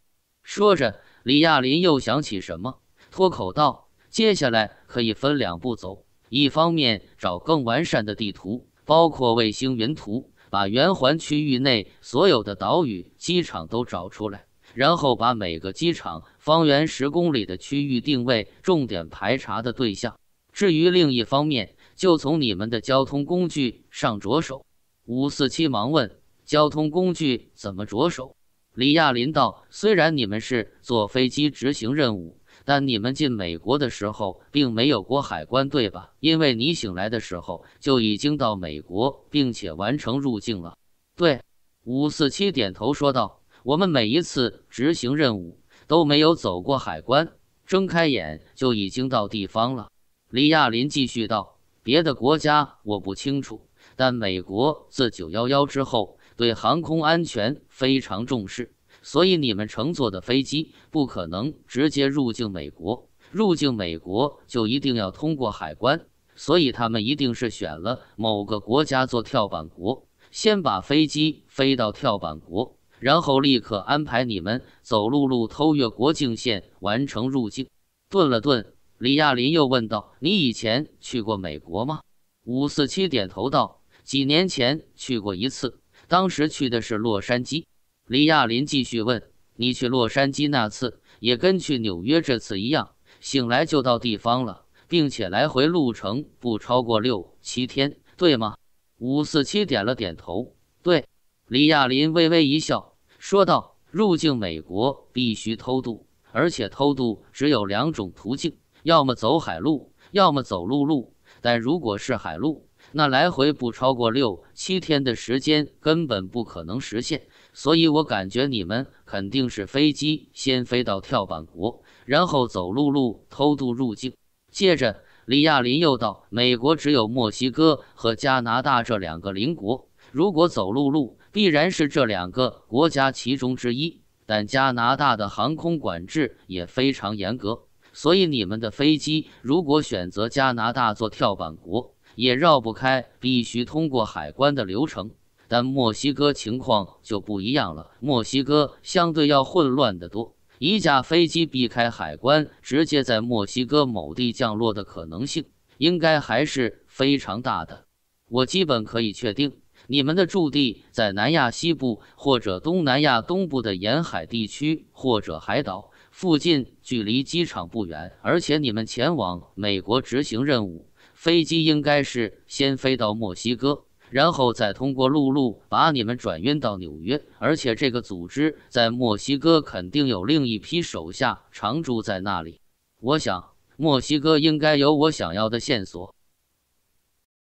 说着，李亚林又想起什么，脱口道：“接下来可以分两步走，一方面找更完善的地图，包括卫星云图，把圆环区域内所有的岛屿、机场都找出来，然后把每个机场方圆十公里的区域定位重点排查的对象。至于另一方面。”就从你们的交通工具上着手。五四七忙问：“交通工具怎么着手？”李亚林道：“虽然你们是坐飞机执行任务，但你们进美国的时候并没有过海关，对吧？因为你醒来的时候就已经到美国，并且完成入境了。”对，五四七点头说道：“我们每一次执行任务都没有走过海关，睁开眼就已经到地方了。”李亚林继续道。别的国家我不清楚，但美国自九幺幺之后对航空安全非常重视，所以你们乘坐的飞机不可能直接入境美国。入境美国就一定要通过海关，所以他们一定是选了某个国家做跳板国，先把飞机飞到跳板国，然后立刻安排你们走陆路偷越国境线完成入境。顿了顿。李亚林又问道：“你以前去过美国吗？”五四七点头道：“几年前去过一次，当时去的是洛杉矶。”李亚林继续问：“你去洛杉矶那次也跟去纽约这次一样，醒来就到地方了，并且来回路程不超过六七天，对吗？”五四七点了点头。对，李亚林微微一笑，说道：“入境美国必须偷渡，而且偷渡只有两种途径。”要么走海路，要么走陆路。但如果是海路，那来回不超过六七天的时间根本不可能实现。所以我感觉你们肯定是飞机先飞到跳板国，然后走陆路偷渡入境。接着，李亚林又道：“美国只有墨西哥和加拿大这两个邻国，如果走陆路，必然是这两个国家其中之一。但加拿大的航空管制也非常严格。”所以，你们的飞机如果选择加拿大做跳板国，也绕不开必须通过海关的流程。但墨西哥情况就不一样了，墨西哥相对要混乱得多。一架飞机避开海关，直接在墨西哥某地降落的可能性，应该还是非常大的。我基本可以确定，你们的驻地在南亚西部或者东南亚东部的沿海地区或者海岛附近。距离机场不远，而且你们前往美国执行任务，飞机应该是先飞到墨西哥，然后再通过陆路把你们转运到纽约。而且这个组织在墨西哥肯定有另一批手下常驻在那里，我想墨西哥应该有我想要的线索。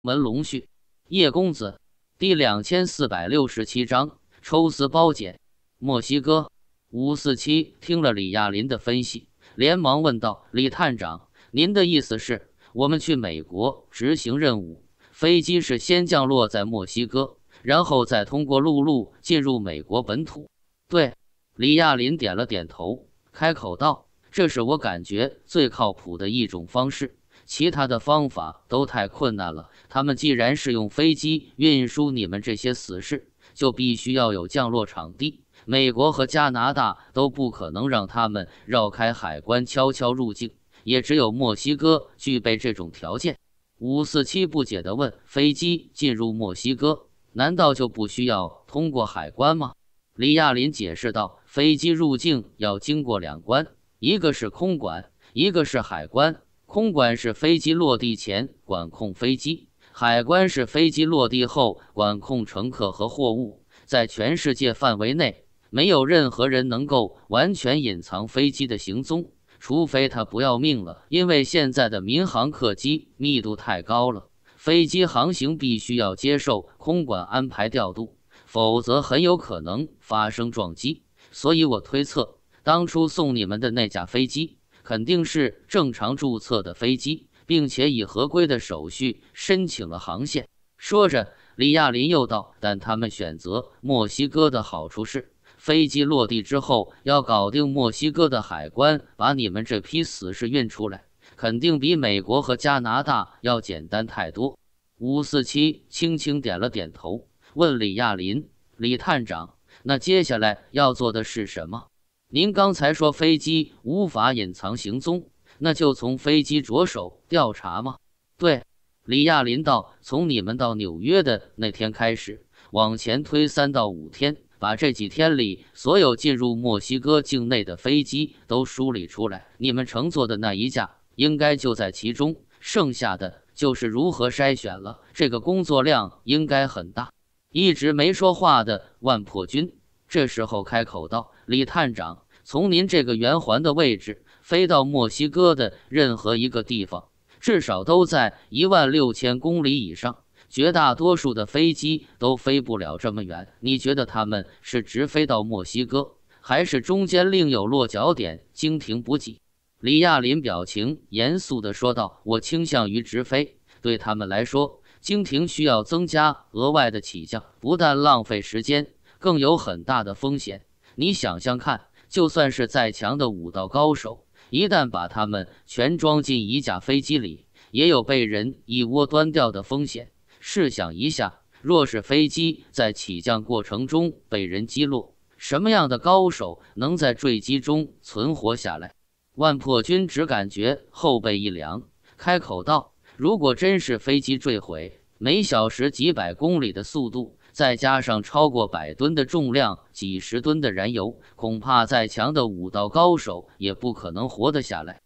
门龙旭，叶公子，第两千四百六十七章抽丝剥茧，墨西哥。五四七听了李亚林的分析，连忙问道：“李探长，您的意思是，我们去美国执行任务，飞机是先降落在墨西哥，然后再通过陆路进入美国本土？”对，李亚林点了点头，开口道：“这是我感觉最靠谱的一种方式，其他的方法都太困难了。他们既然是用飞机运输你们这些死士，就必须要有降落场地。”美国和加拿大都不可能让他们绕开海关悄悄入境，也只有墨西哥具备这种条件。五四七不解地问：“飞机进入墨西哥，难道就不需要通过海关吗？”李亚林解释道：“飞机入境要经过两关，一个是空管，一个是海关。空管是飞机落地前管控飞机，海关是飞机落地后管控乘客和货物。在全世界范围内。”没有任何人能够完全隐藏飞机的行踪，除非他不要命了。因为现在的民航客机密度太高了，飞机航行必须要接受空管安排调度，否则很有可能发生撞击。所以我推测，当初送你们的那架飞机肯定是正常注册的飞机，并且以合规的手续申请了航线。说着，李亚林又道：“但他们选择墨西哥的好处是。”飞机落地之后，要搞定墨西哥的海关，把你们这批死士运出来，肯定比美国和加拿大要简单太多。五四七轻轻点了点头，问李亚林：“李探长，那接下来要做的是什么？您刚才说飞机无法隐藏行踪，那就从飞机着手调查吗？”“对。”李亚林道：“从你们到纽约的那天开始，往前推三到五天。”把这几天里所有进入墨西哥境内的飞机都梳理出来，你们乘坐的那一架应该就在其中。剩下的就是如何筛选了，这个工作量应该很大。一直没说话的万破军这时候开口道：“李探长，从您这个圆环的位置飞到墨西哥的任何一个地方，至少都在一万六千公里以上。”绝大多数的飞机都飞不了这么远，你觉得他们是直飞到墨西哥，还是中间另有落脚点、经停补给？李亚林表情严肃地说道：“我倾向于直飞。对他们来说，经停需要增加额外的起降，不但浪费时间，更有很大的风险。你想想看，就算是再强的武道高手，一旦把他们全装进一架飞机里，也有被人一窝端掉的风险。”试想一下，若是飞机在起降过程中被人击落，什么样的高手能在坠机中存活下来？万破军只感觉后背一凉，开口道：“如果真是飞机坠毁，每小时几百公里的速度，再加上超过百吨的重量、几十吨的燃油，恐怕再强的武道高手也不可能活得下来。”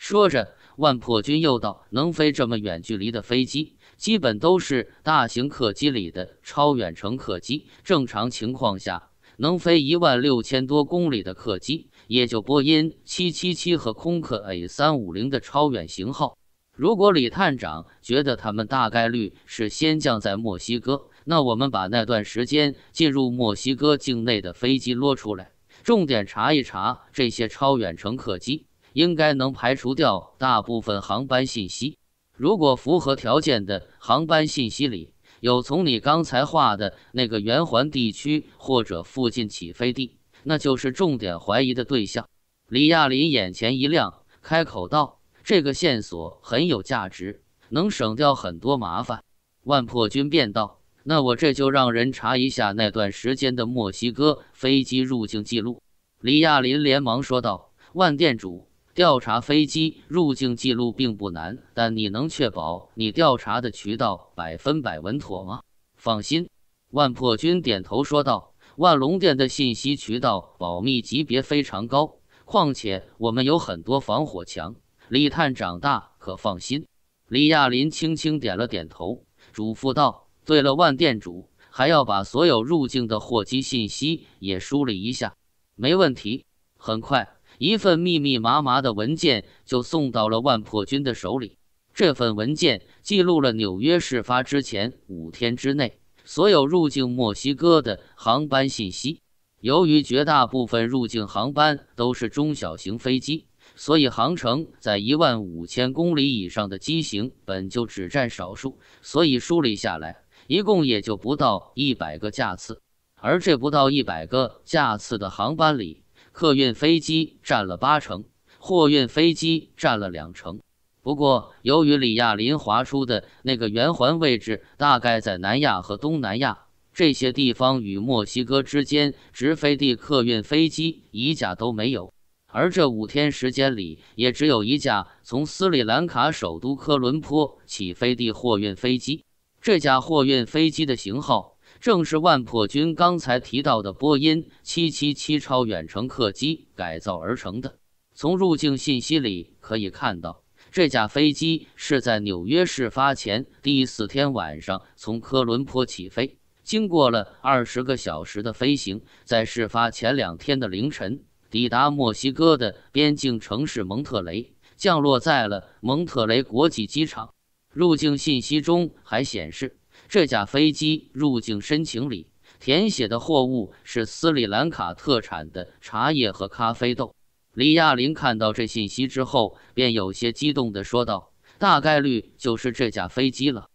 说着，万破军又道：“能飞这么远距离的飞机。”基本都是大型客机里的超远程客机，正常情况下能飞一万六千多公里的客机，也就波音777和空客 A350 的超远型号。如果李探长觉得他们大概率是先降在墨西哥，那我们把那段时间进入墨西哥境内的飞机摞出来，重点查一查这些超远程客机，应该能排除掉大部分航班信息。如果符合条件的航班信息里有从你刚才画的那个圆环地区或者附近起飞地，那就是重点怀疑的对象。李亚林眼前一亮，开口道：“这个线索很有价值，能省掉很多麻烦。”万破军便道：“那我这就让人查一下那段时间的墨西哥飞机入境记录。”李亚林连忙说道：“万店主。”调查飞机入境记录并不难，但你能确保你调查的渠道百分百稳妥吗？放心，万破军点头说道：“万隆店的信息渠道保密级别非常高，况且我们有很多防火墙，李探长大可放心。”李亚林轻轻点了点头，嘱咐道：“对了，万店主还要把所有入境的货机信息也梳理一下，没问题，很快。”一份密密麻麻的文件就送到了万破军的手里。这份文件记录了纽约事发之前五天之内所有入境墨西哥的航班信息。由于绝大部分入境航班都是中小型飞机，所以航程在一万五千公里以上的机型本就只占少数，所以梳理下来，一共也就不到一百个架次。而这不到一百个架次的航班里，客运飞机占了八成，货运飞机占了两成。不过，由于李亚林划出的那个圆环位置，大概在南亚和东南亚这些地方与墨西哥之间，直飞的客运飞机一架都没有。而这五天时间里，也只有一架从斯里兰卡首都科伦坡起飞的货运飞机。这架货运飞机的型号。正是万破军刚才提到的波音七七七超远程客机改造而成的。从入境信息里可以看到，这架飞机是在纽约事发前第四天晚上从科伦坡起飞，经过了二十个小时的飞行，在事发前两天的凌晨抵达墨西哥的边境城市蒙特雷，降落在了蒙特雷国际机场。入境信息中还显示。这架飞机入境申请里填写的货物是斯里兰卡特产的茶叶和咖啡豆。李亚林看到这信息之后，便有些激动地说道：“大概率就是这架飞机了。”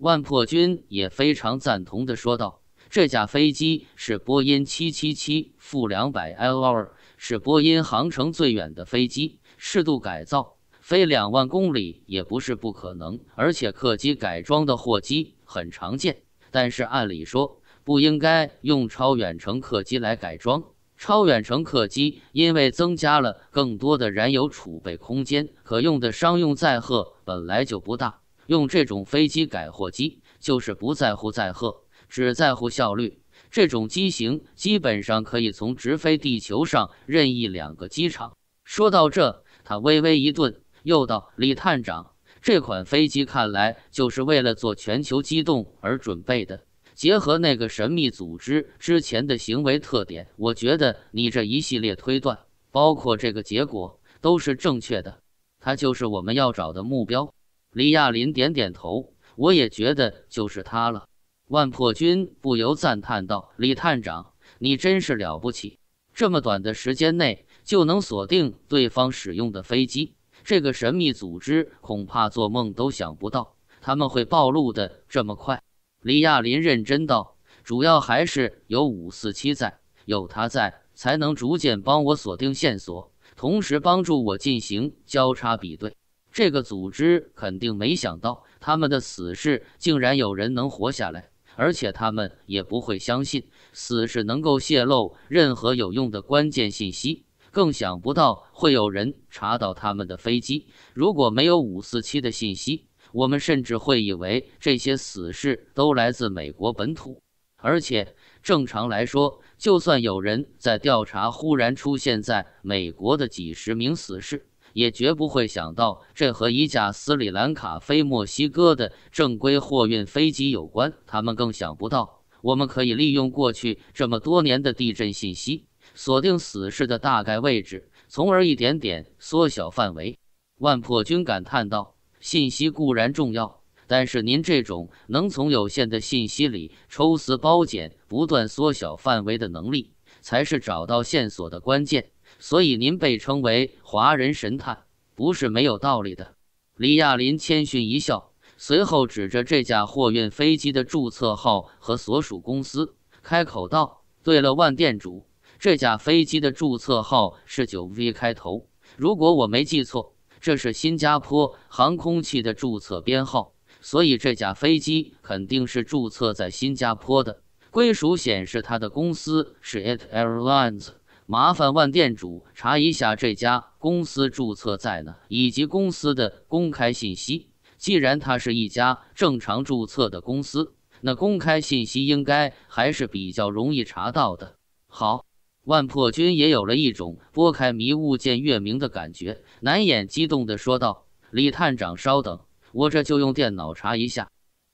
万破军也非常赞同地说道：“这架飞机是波音 777-200LR，是波音航程最远的飞机，适度改造，飞两万公里也不是不可能。而且客机改装的货机。”很常见，但是按理说不应该用超远程客机来改装。超远程客机因为增加了更多的燃油储备空间，可用的商用载荷本来就不大，用这种飞机改货机就是不在乎载荷，只在乎效率。这种机型基本上可以从直飞地球上任意两个机场。说到这，他微微一顿，又道：“李探长。”这款飞机看来就是为了做全球机动而准备的。结合那个神秘组织之前的行为特点，我觉得你这一系列推断，包括这个结果，都是正确的。它就是我们要找的目标。李亚林点点头，我也觉得就是他了。万破军不由赞叹道：“李探长，你真是了不起，这么短的时间内就能锁定对方使用的飞机。”这个神秘组织恐怕做梦都想不到，他们会暴露得这么快。李亚林认真道：“主要还是有五四七在，有他在，才能逐渐帮我锁定线索，同时帮助我进行交叉比对。这个组织肯定没想到，他们的死士竟然有人能活下来，而且他们也不会相信死士能够泄露任何有用的关键信息。”更想不到会有人查到他们的飞机。如果没有五四七的信息，我们甚至会以为这些死士都来自美国本土。而且，正常来说，就算有人在调查忽然出现在美国的几十名死士，也绝不会想到这和一架斯里兰卡飞墨西哥的正规货运飞机有关。他们更想不到，我们可以利用过去这么多年的地震信息。锁定死士的大概位置，从而一点点缩小范围。万破军感叹道：“信息固然重要，但是您这种能从有限的信息里抽丝剥茧、不断缩小范围的能力，才是找到线索的关键。所以您被称为‘华人神探’，不是没有道理的。”李亚林谦逊一笑，随后指着这架货运飞机的注册号和所属公司，开口道：“对了，万店主。”这架飞机的注册号是九 V 开头，如果我没记错，这是新加坡航空器的注册编号，所以这架飞机肯定是注册在新加坡的。归属显示它的公司是 i t Airlines，麻烦万店主查一下这家公司注册在哪，以及公司的公开信息。既然它是一家正常注册的公司，那公开信息应该还是比较容易查到的。好。万破军也有了一种拨开迷雾见月明的感觉，难掩激动地说道：“李探长，稍等，我这就用电脑查一下。”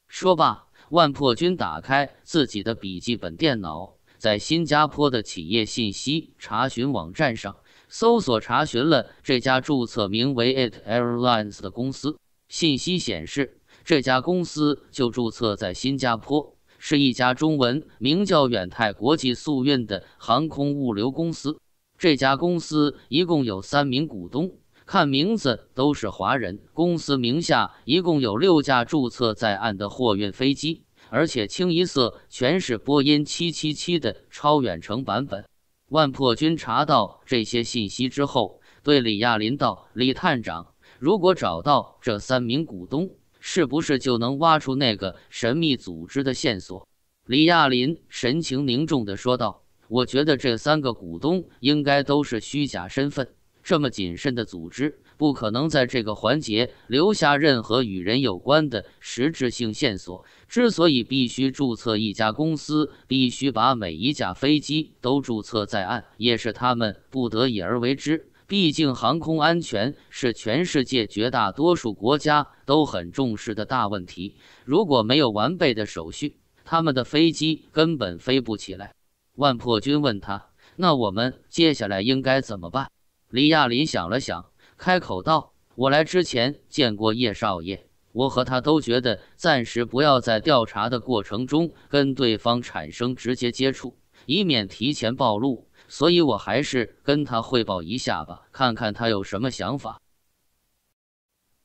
说罢，万破军打开自己的笔记本电脑，在新加坡的企业信息查询网站上搜索查询了这家注册名为 i t Airlines 的公司，信息显示，这家公司就注册在新加坡。是一家中文名叫远泰国际速运的航空物流公司。这家公司一共有三名股东，看名字都是华人。公司名下一共有六架注册在案的货运飞机，而且清一色全是波音777的超远程版本。万破军查到这些信息之后，对李亚林道：“李探长，如果找到这三名股东。”是不是就能挖出那个神秘组织的线索？李亚林神情凝重地说道：“我觉得这三个股东应该都是虚假身份。这么谨慎的组织，不可能在这个环节留下任何与人有关的实质性线索。之所以必须注册一家公司，必须把每一架飞机都注册在案，也是他们不得已而为之。”毕竟，航空安全是全世界绝大多数国家都很重视的大问题。如果没有完备的手续，他们的飞机根本飞不起来。万破军问他：“那我们接下来应该怎么办？”李亚林想了想，开口道：“我来之前见过叶少爷，我和他都觉得暂时不要在调查的过程中跟对方产生直接接触，以免提前暴露。”所以，我还是跟他汇报一下吧，看看他有什么想法。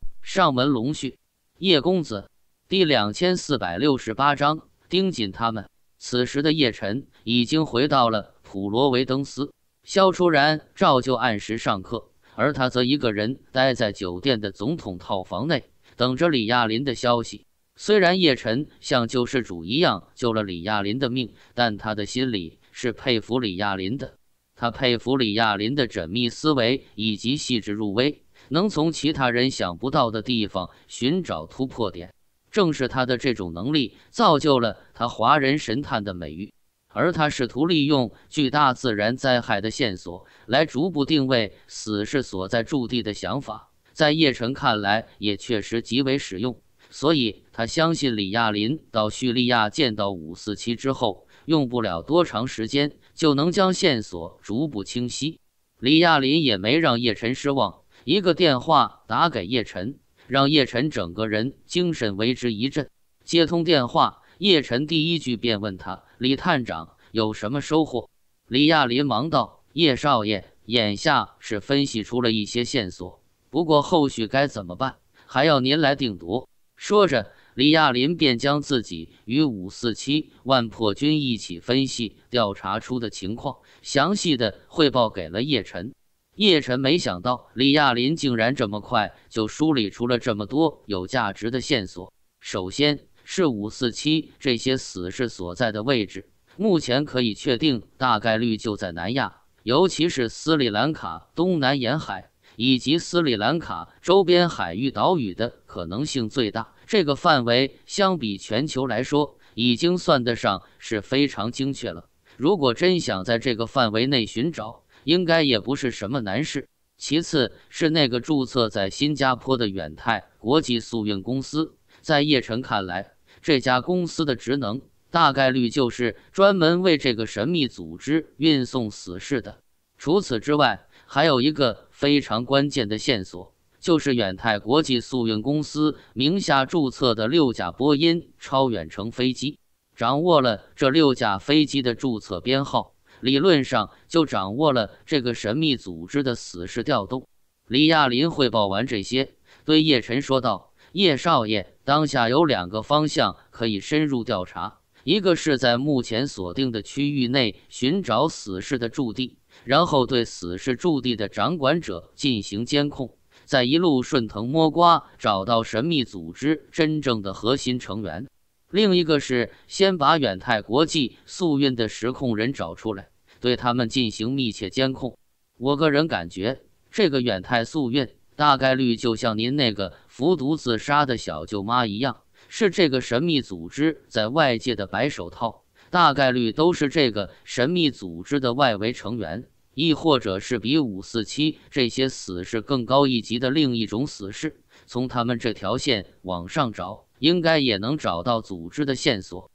《上门龙序，叶公子，第两千四百六十八章。盯紧他们此时的叶晨已经回到了普罗维登斯。肖初然照旧按时上课，而他则一个人待在酒店的总统套房内，等着李亚林的消息。虽然叶晨像救世主一样救了李亚林的命，但他的心里。是佩服李亚林的，他佩服李亚林的缜密思维以及细致入微，能从其他人想不到的地方寻找突破点。正是他的这种能力，造就了他华人神探的美誉。而他试图利用巨大自然灾害的线索来逐步定位死士所在驻地的想法，在叶晨看来也确实极为实用，所以他相信李亚林到叙利亚见到伍四七之后。用不了多长时间就能将线索逐步清晰。李亚林也没让叶晨失望，一个电话打给叶晨，让叶晨整个人精神为之一振。接通电话，叶晨第一句便问他：“李探长有什么收获？”李亚林忙道：“叶少爷，眼下是分析出了一些线索，不过后续该怎么办，还要您来定夺。”说着。李亚林便将自己与五四七万破军一起分析调查出的情况，详细的汇报给了叶晨。叶晨没想到李亚林竟然这么快就梳理出了这么多有价值的线索。首先是五四七这些死士所在的位置，目前可以确定，大概率就在南亚，尤其是斯里兰卡东南沿海以及斯里兰卡周边海域岛屿的可能性最大。这个范围相比全球来说，已经算得上是非常精确了。如果真想在这个范围内寻找，应该也不是什么难事。其次是那个注册在新加坡的远泰国际速运公司，在叶晨看来，这家公司的职能大概率就是专门为这个神秘组织运送死士的。除此之外，还有一个非常关键的线索。就是远泰国际速运公司名下注册的六架波音超远程飞机，掌握了这六架飞机的注册编号，理论上就掌握了这个神秘组织的死士调动。李亚林汇报完这些，对叶晨说道：“叶少爷，当下有两个方向可以深入调查，一个是在目前锁定的区域内寻找死士的驻地，然后对死士驻地的掌管者进行监控。”再一路顺藤摸瓜，找到神秘组织真正的核心成员。另一个是先把远泰国际速运的实控人找出来，对他们进行密切监控。我个人感觉，这个远泰速运大概率就像您那个服毒自杀的小舅妈一样，是这个神秘组织在外界的白手套，大概率都是这个神秘组织的外围成员。亦或者是比五四七这些死士更高一级的另一种死士，从他们这条线往上找，应该也能找到组织的线索。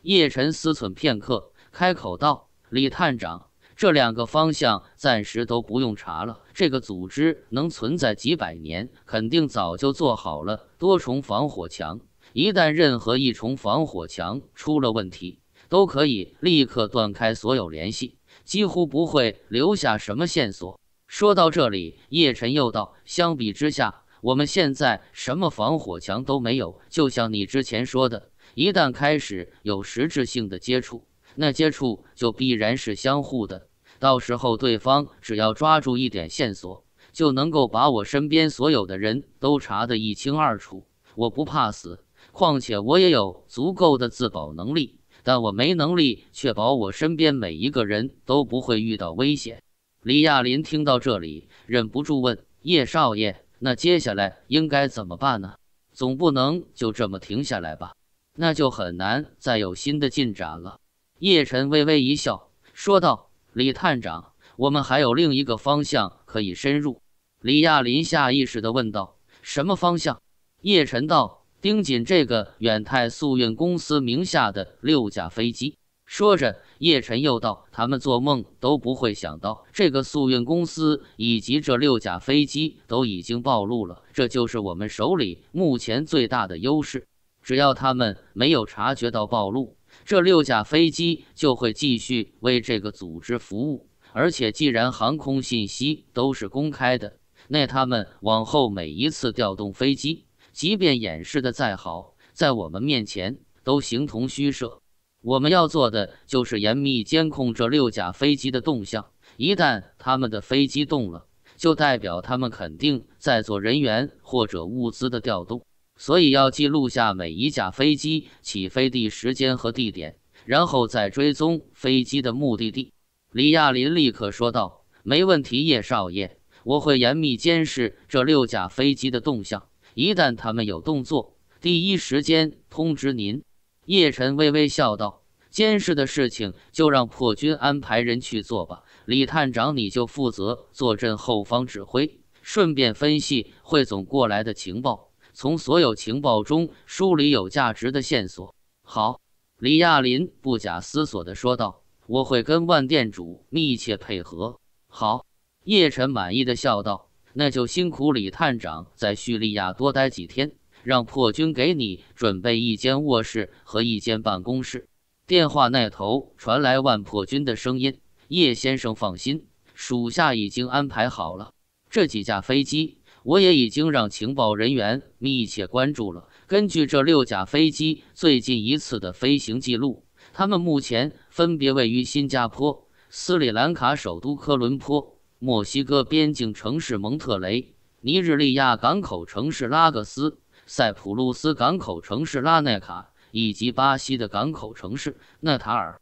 叶晨思忖片刻，开口道：“李探长，这两个方向暂时都不用查了。这个组织能存在几百年，肯定早就做好了多重防火墙。一旦任何一重防火墙出了问题，都可以立刻断开所有联系。”几乎不会留下什么线索。说到这里，叶晨又道：“相比之下，我们现在什么防火墙都没有。就像你之前说的，一旦开始有实质性的接触，那接触就必然是相互的。到时候，对方只要抓住一点线索，就能够把我身边所有的人都查得一清二楚。我不怕死，况且我也有足够的自保能力。”但我没能力确保我身边每一个人都不会遇到危险。李亚林听到这里，忍不住问：“叶少爷，那接下来应该怎么办呢？总不能就这么停下来吧？那就很难再有新的进展了。”叶晨微微一笑，说道：“李探长，我们还有另一个方向可以深入。”李亚林下意识地问道：“什么方向？”叶晨道。盯紧这个远泰速运公司名下的六架飞机。说着，叶晨又道：“他们做梦都不会想到，这个速运公司以及这六架飞机都已经暴露了。这就是我们手里目前最大的优势。只要他们没有察觉到暴露，这六架飞机就会继续为这个组织服务。而且，既然航空信息都是公开的，那他们往后每一次调动飞机……”即便掩饰的再好，在我们面前都形同虚设。我们要做的就是严密监控这六架飞机的动向，一旦他们的飞机动了，就代表他们肯定在做人员或者物资的调动。所以要记录下每一架飞机起飞地时间和地点，然后再追踪飞机的目的地。李亚林立刻说道：“没问题，叶少爷，我会严密监视这六架飞机的动向。”一旦他们有动作，第一时间通知您。叶晨微微笑道：“监视的事情就让破军安排人去做吧。李探长，你就负责坐镇后方指挥，顺便分析汇总过来的情报，从所有情报中梳理有价值的线索。”好。李亚林不假思索地说道：“我会跟万店主密切配合。”好。叶晨满意的笑道。那就辛苦李探长在叙利亚多待几天，让破军给你准备一间卧室和一间办公室。电话那头传来万破军的声音：“叶先生，放心，属下已经安排好了。这几架飞机，我也已经让情报人员密切关注了。根据这六架飞机最近一次的飞行记录，他们目前分别位于新加坡、斯里兰卡首都科伦坡。”墨西哥边境城市蒙特雷、尼日利亚港口城市拉各斯、塞浦路斯港口城市拉内卡以及巴西的港口城市纳塔尔。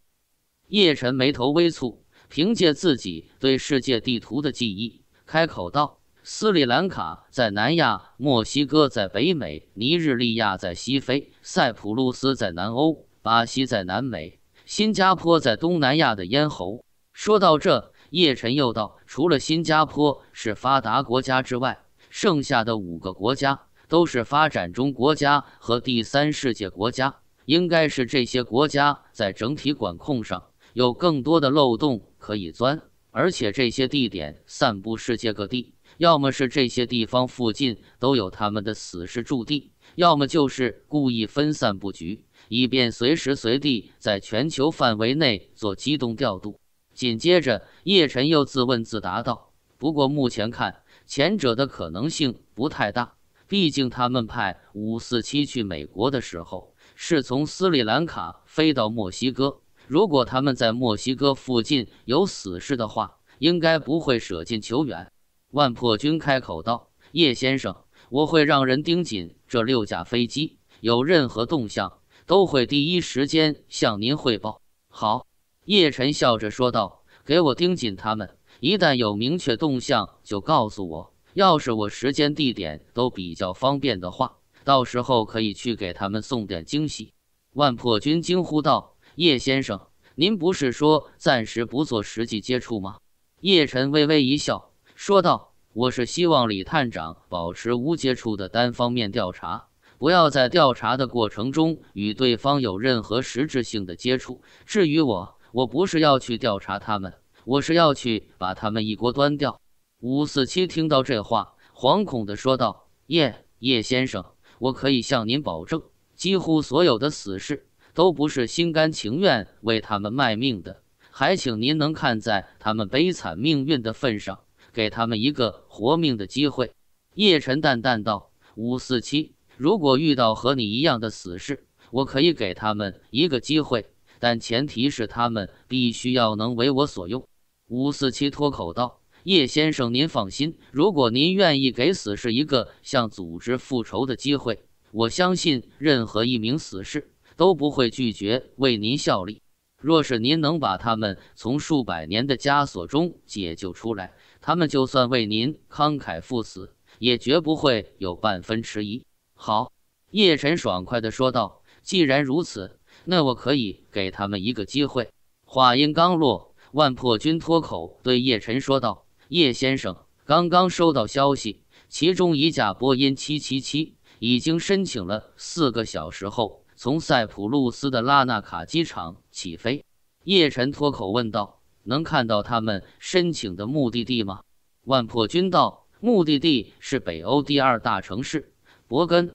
叶晨眉头微蹙，凭借自己对世界地图的记忆，开口道：“斯里兰卡在南亚，墨西哥在北美，尼日利亚在西非，塞浦路斯在南欧，巴西在南美，新加坡在东南亚的咽喉。”说到这。叶晨又道：“除了新加坡是发达国家之外，剩下的五个国家都是发展中国家和第三世界国家。应该是这些国家在整体管控上有更多的漏洞可以钻，而且这些地点散布世界各地，要么是这些地方附近都有他们的死士驻地，要么就是故意分散布局，以便随时随地在全球范围内做机动调度。”紧接着，叶晨又自问自答道：“不过目前看，前者的可能性不太大。毕竟他们派五四七去美国的时候，是从斯里兰卡飞到墨西哥。如果他们在墨西哥附近有死士的话，应该不会舍近求远。”万破军开口道：“叶先生，我会让人盯紧这六架飞机，有任何动向都会第一时间向您汇报。”好。叶晨笑着说道：“给我盯紧他们，一旦有明确动向就告诉我。要是我时间地点都比较方便的话，到时候可以去给他们送点惊喜。”万破军惊呼道：“叶先生，您不是说暂时不做实际接触吗？”叶晨微微一笑说道：“我是希望李探长保持无接触的单方面调查，不要在调查的过程中与对方有任何实质性的接触。至于我……”我不是要去调查他们，我是要去把他们一锅端掉。五四七听到这话，惶恐的说道：“叶叶先生，我可以向您保证，几乎所有的死士都不是心甘情愿为他们卖命的，还请您能看在他们悲惨命运的份上，给他们一个活命的机会。”叶晨淡淡道：“五四七，如果遇到和你一样的死士，我可以给他们一个机会。”但前提是他们必须要能为我所用。”五四七脱口道，“叶先生，您放心，如果您愿意给死士一个向组织复仇的机会，我相信任何一名死士都不会拒绝为您效力。若是您能把他们从数百年的枷锁中解救出来，他们就算为您慷慨赴死，也绝不会有半分迟疑。”好，叶晨爽快地说道，“既然如此。”那我可以给他们一个机会。话音刚落，万破军脱口对叶晨说道：“叶先生，刚刚收到消息，其中一架波音777已经申请了四个小时后从塞浦路斯的拉纳卡机场起飞。”叶晨脱口问道：“能看到他们申请的目的地吗？”万破军道：“目的地是北欧第二大城市，伯根。”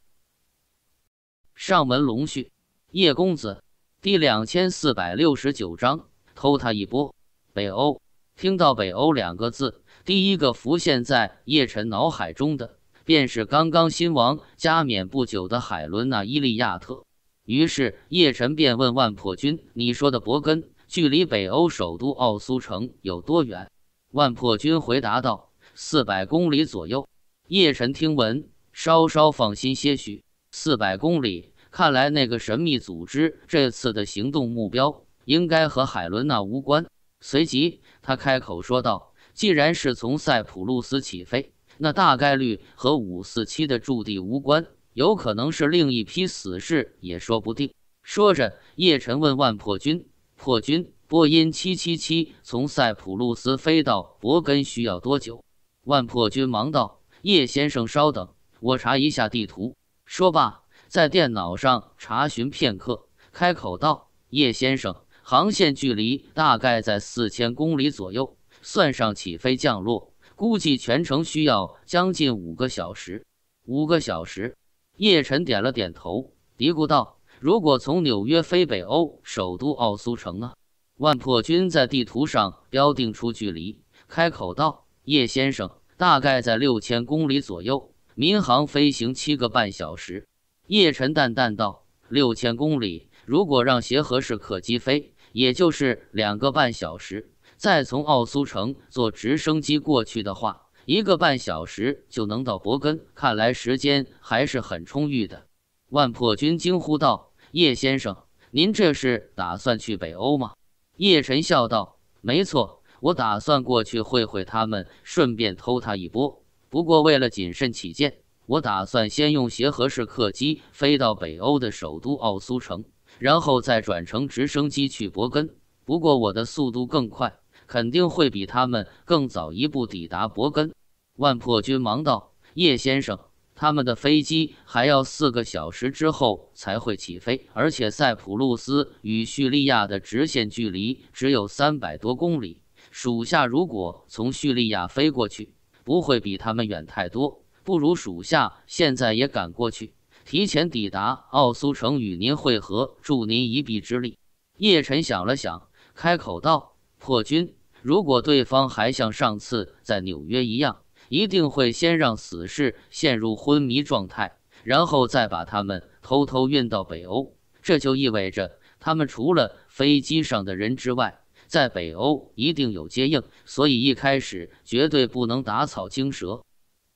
上门龙婿。叶公子，第两千四百六十九章偷他一波。北欧，听到“北欧”两个字，第一个浮现在叶辰脑海中的，便是刚刚新王加冕不久的海伦娜·伊利亚特。于是叶晨便问万破军：“你说的伯根，距离北欧首都奥苏城有多远？”万破军回答道：“四百公里左右。”叶晨听闻，稍稍放心些许。四百公里。看来那个神秘组织这次的行动目标应该和海伦娜无关。随即，他开口说道：“既然是从塞浦路斯起飞，那大概率和五四七的驻地无关，有可能是另一批死士，也说不定。”说着，叶晨问万破军：“破军，波音七七七从塞浦路斯飞到伯根需要多久？”万破军忙道：“叶先生，稍等，我查一下地图。”说罢。在电脑上查询片刻，开口道：“叶先生，航线距离大概在四千公里左右，算上起飞降落，估计全程需要将近五个小时。”五个小时，叶晨点了点头，嘀咕道：“如果从纽约飞北欧首都奥苏城呢？”万破军在地图上标定出距离，开口道：“叶先生，大概在六千公里左右，民航飞行七个半小时。”叶晨淡淡道：“六千公里，如果让协和式客机飞，也就是两个半小时；再从奥苏城坐直升机过去的话，一个半小时就能到伯根。看来时间还是很充裕的。”万破军惊呼道：“叶先生，您这是打算去北欧吗？”叶晨笑道：“没错，我打算过去会会他们，顺便偷他一波。不过为了谨慎起见。”我打算先用协和式客机飞到北欧的首都奥苏城，然后再转乘直升机去伯根。不过我的速度更快，肯定会比他们更早一步抵达伯根。万破军忙道：“叶先生，他们的飞机还要四个小时之后才会起飞，而且塞浦路斯与叙利亚的直线距离只有三百多公里，属下如果从叙利亚飞过去，不会比他们远太多。”不如属下现在也赶过去，提前抵达奥苏城与您会合，助您一臂之力。叶晨想了想，开口道：“破军，如果对方还像上次在纽约一样，一定会先让死士陷入昏迷状态，然后再把他们偷偷运到北欧。这就意味着他们除了飞机上的人之外，在北欧一定有接应，所以一开始绝对不能打草惊蛇。”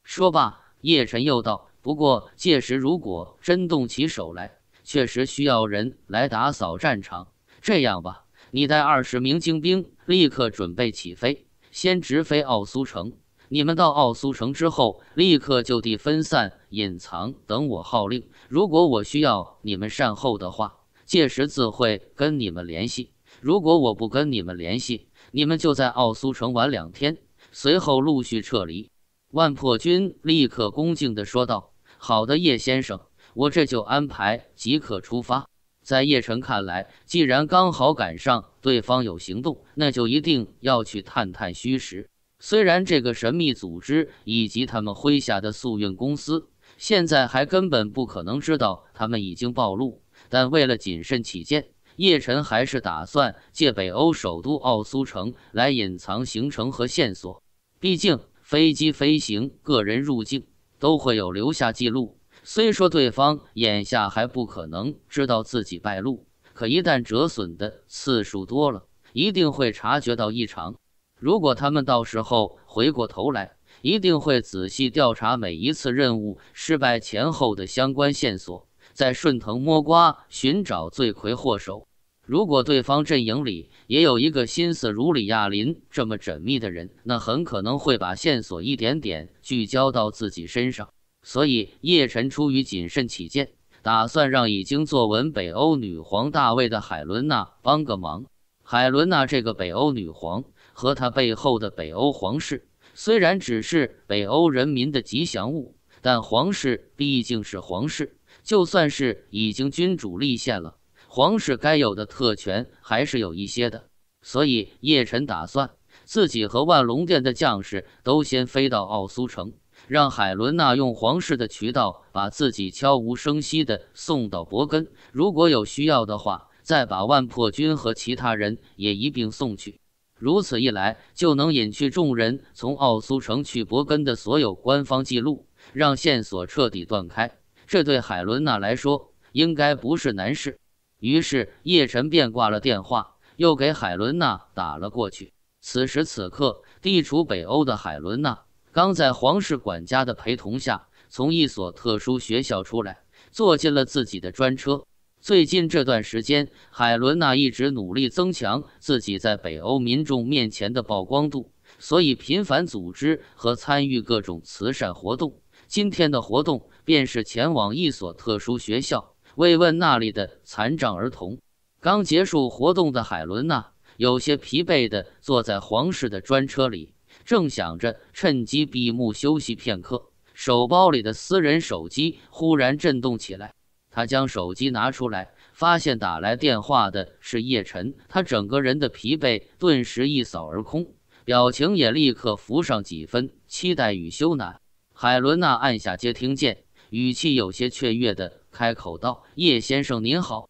说罢，叶晨又道：“不过，届时如果真动起手来，确实需要人来打扫战场。这样吧，你带二十名精兵，立刻准备起飞，先直飞奥苏城。你们到奥苏城之后，立刻就地分散隐藏，等我号令。如果我需要你们善后的话，届时自会跟你们联系。如果我不跟你们联系，你们就在奥苏城玩两天，随后陆续撤离。”万破军立刻恭敬地说道：“好的，叶先生，我这就安排，即刻出发。”在叶晨看来，既然刚好赶上对方有行动，那就一定要去探探虚实。虽然这个神秘组织以及他们麾下的速运公司现在还根本不可能知道他们已经暴露，但为了谨慎起见，叶晨还是打算借北欧首都奥苏城来隐藏行程和线索。毕竟。飞机飞行、个人入境都会有留下记录。虽说对方眼下还不可能知道自己败露，可一旦折损的次数多了，一定会察觉到异常。如果他们到时候回过头来，一定会仔细调查每一次任务失败前后的相关线索，再顺藤摸瓜寻找罪魁祸首。如果对方阵营里也有一个心思如李亚林这么缜密的人，那很可能会把线索一点点聚焦到自己身上。所以，叶晨出于谨慎起见，打算让已经坐稳北欧女皇大位的海伦娜帮个忙。海伦娜这个北欧女皇和她背后的北欧皇室，虽然只是北欧人民的吉祥物，但皇室毕竟是皇室，就算是已经君主立宪了。皇室该有的特权还是有一些的，所以叶辰打算自己和万龙殿的将士都先飞到奥苏城，让海伦娜用皇室的渠道把自己悄无声息地送到伯根。如果有需要的话，再把万破军和其他人也一并送去。如此一来，就能隐去众人从奥苏城去伯根的所有官方记录，让线索彻底断开。这对海伦娜来说，应该不是难事。于是叶晨便挂了电话，又给海伦娜打了过去。此时此刻，地处北欧的海伦娜刚在皇室管家的陪同下从一所特殊学校出来，坐进了自己的专车。最近这段时间，海伦娜一直努力增强自己在北欧民众面前的曝光度，所以频繁组织和参与各种慈善活动。今天的活动便是前往一所特殊学校。慰问那里的残障儿童。刚结束活动的海伦娜有些疲惫地坐在皇室的专车里，正想着趁机闭目休息片刻，手包里的私人手机忽然震动起来。她将手机拿出来，发现打来电话的是叶晨。她整个人的疲惫顿时一扫而空，表情也立刻浮上几分期待与羞赧。海伦娜按下接听键，语气有些雀跃的。开口道：“叶先生您好，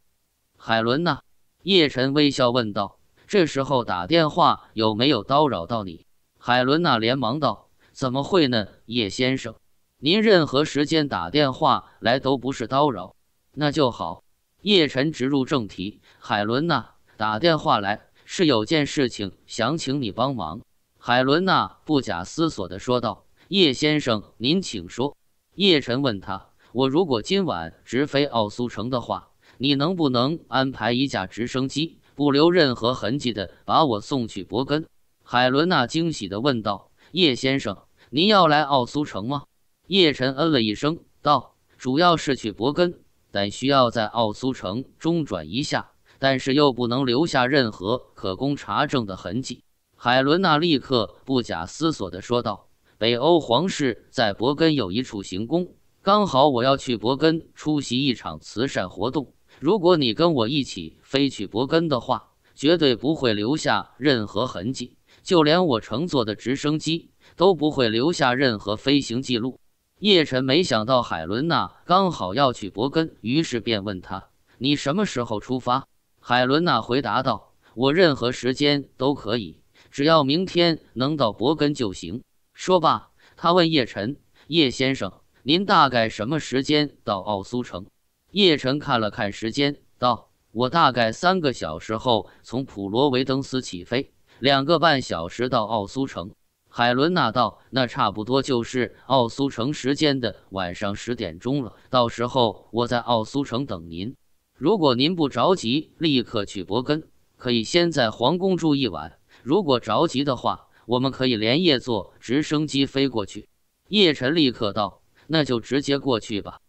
海伦娜。”叶晨微笑问道：“这时候打电话有没有叨扰到你？”海伦娜连忙道：“怎么会呢，叶先生，您任何时间打电话来都不是叨扰。”那就好。叶晨直入正题：“海伦娜，打电话来是有件事情想请你帮忙。”海伦娜不假思索地说道：“叶先生，您请说。”叶晨问他。我如果今晚直飞奥苏城的话，你能不能安排一架直升机，不留任何痕迹的把我送去伯根？海伦娜惊喜地问道：“叶先生，您要来奥苏城吗？”叶晨嗯了一声，道：“主要是去伯根，但需要在奥苏城中转一下，但是又不能留下任何可供查证的痕迹。”海伦娜立刻不假思索地说道：“北欧皇室在伯根有一处行宫。”刚好我要去伯根出席一场慈善活动，如果你跟我一起飞去伯根的话，绝对不会留下任何痕迹，就连我乘坐的直升机都不会留下任何飞行记录。叶晨没想到海伦娜刚好要去伯根，于是便问他：“你什么时候出发？”海伦娜回答道：“我任何时间都可以，只要明天能到伯根就行。”说罢，他问叶晨：“叶先生。”您大概什么时间到奥苏城？叶晨看了看时间，道：“我大概三个小时后从普罗维登斯起飞，两个半小时到奥苏城。”海伦娜道：“那差不多就是奥苏城时间的晚上十点钟了。到时候我在奥苏城等您。如果您不着急，立刻去伯根，可以先在皇宫住一晚。如果着急的话，我们可以连夜坐直升机飞过去。”叶晨立刻道。那就直接过去吧。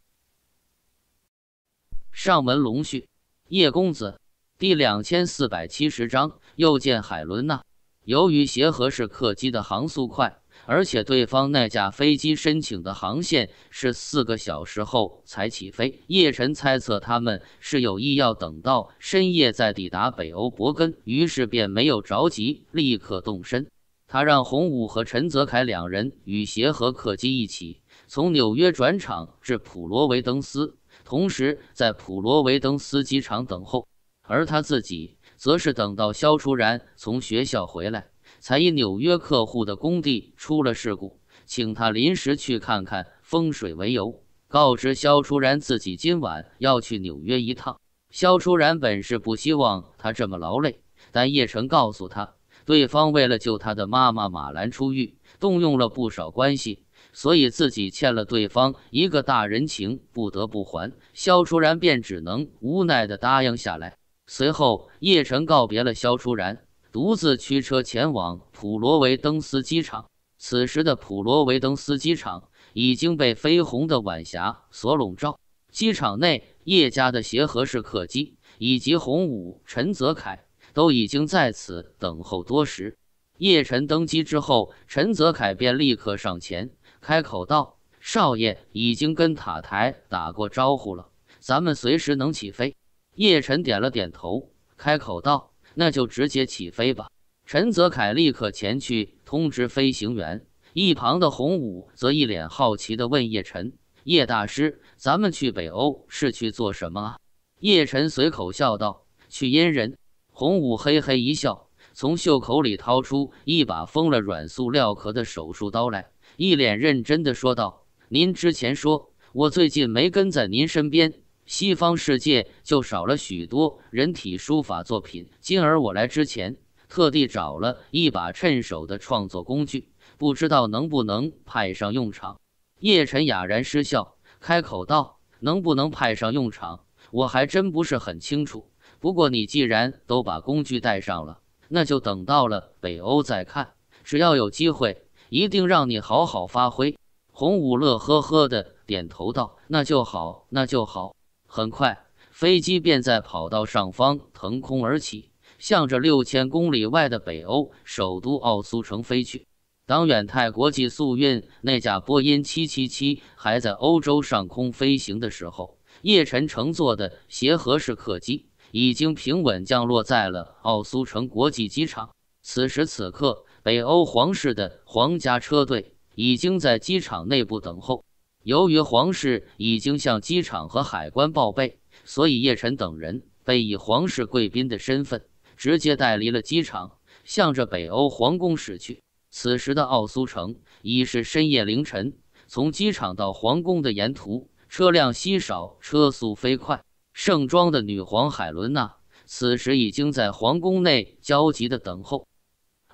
上门龙婿，叶公子，第两千四百七十章又见海伦娜。由于协和式客机的航速快，而且对方那架飞机申请的航线是四个小时后才起飞，叶晨猜测他们是有意要等到深夜再抵达北欧伯根，于是便没有着急立刻动身。他让洪武和陈泽凯两人与协和客机一起。从纽约转场至普罗维登斯，同时在普罗维登斯机场等候，而他自己则是等到肖楚然从学校回来，才以纽约客户的工地出了事故，请他临时去看看风水为由，告知肖楚然自己今晚要去纽约一趟。肖楚然本是不希望他这么劳累，但叶晨告诉他，对方为了救他的妈妈马兰出狱，动用了不少关系。所以自己欠了对方一个大人情，不得不还。萧初然便只能无奈地答应下来。随后，叶晨告别了萧初然，独自驱车前往普罗维登斯机场。此时的普罗维登斯机场已经被绯红的晚霞所笼罩。机场内，叶家的协和式客机以及洪武、陈泽凯都已经在此等候多时。叶晨登机之后，陈泽凯便立刻上前。开口道：“少爷已经跟塔台打过招呼了，咱们随时能起飞。”叶辰点了点头，开口道：“那就直接起飞吧。”陈泽凯立刻前去通知飞行员，一旁的洪武则一脸好奇的问叶辰：“叶大师，咱们去北欧是去做什么啊？”叶辰随口笑道：“去阴人。”洪武嘿嘿一笑，从袖口里掏出一把封了软塑料壳的手术刀来。一脸认真的说道：“您之前说我最近没跟在您身边，西方世界就少了许多人体书法作品。今儿我来之前，特地找了一把趁手的创作工具，不知道能不能派上用场。”叶晨哑然失笑，开口道：“能不能派上用场，我还真不是很清楚。不过你既然都把工具带上了，那就等到了北欧再看。只要有机会。”一定让你好好发挥！洪武乐呵呵的点头道：“那就好，那就好。”很快，飞机便在跑道上方腾空而起，向着六千公里外的北欧首都奥苏城飞去。当远泰国际速运那架波音777还在欧洲上空飞行的时候，叶晨乘坐的协和式客机已经平稳降落在了奥苏城国际机场。此时此刻。北欧皇室的皇家车队已经在机场内部等候。由于皇室已经向机场和海关报备，所以叶晨等人被以皇室贵宾的身份直接带离了机场，向着北欧皇宫驶去。此时的奥苏城已是深夜凌晨。从机场到皇宫的沿途车辆稀少，车速飞快。盛装的女皇海伦娜此时已经在皇宫内焦急地等候。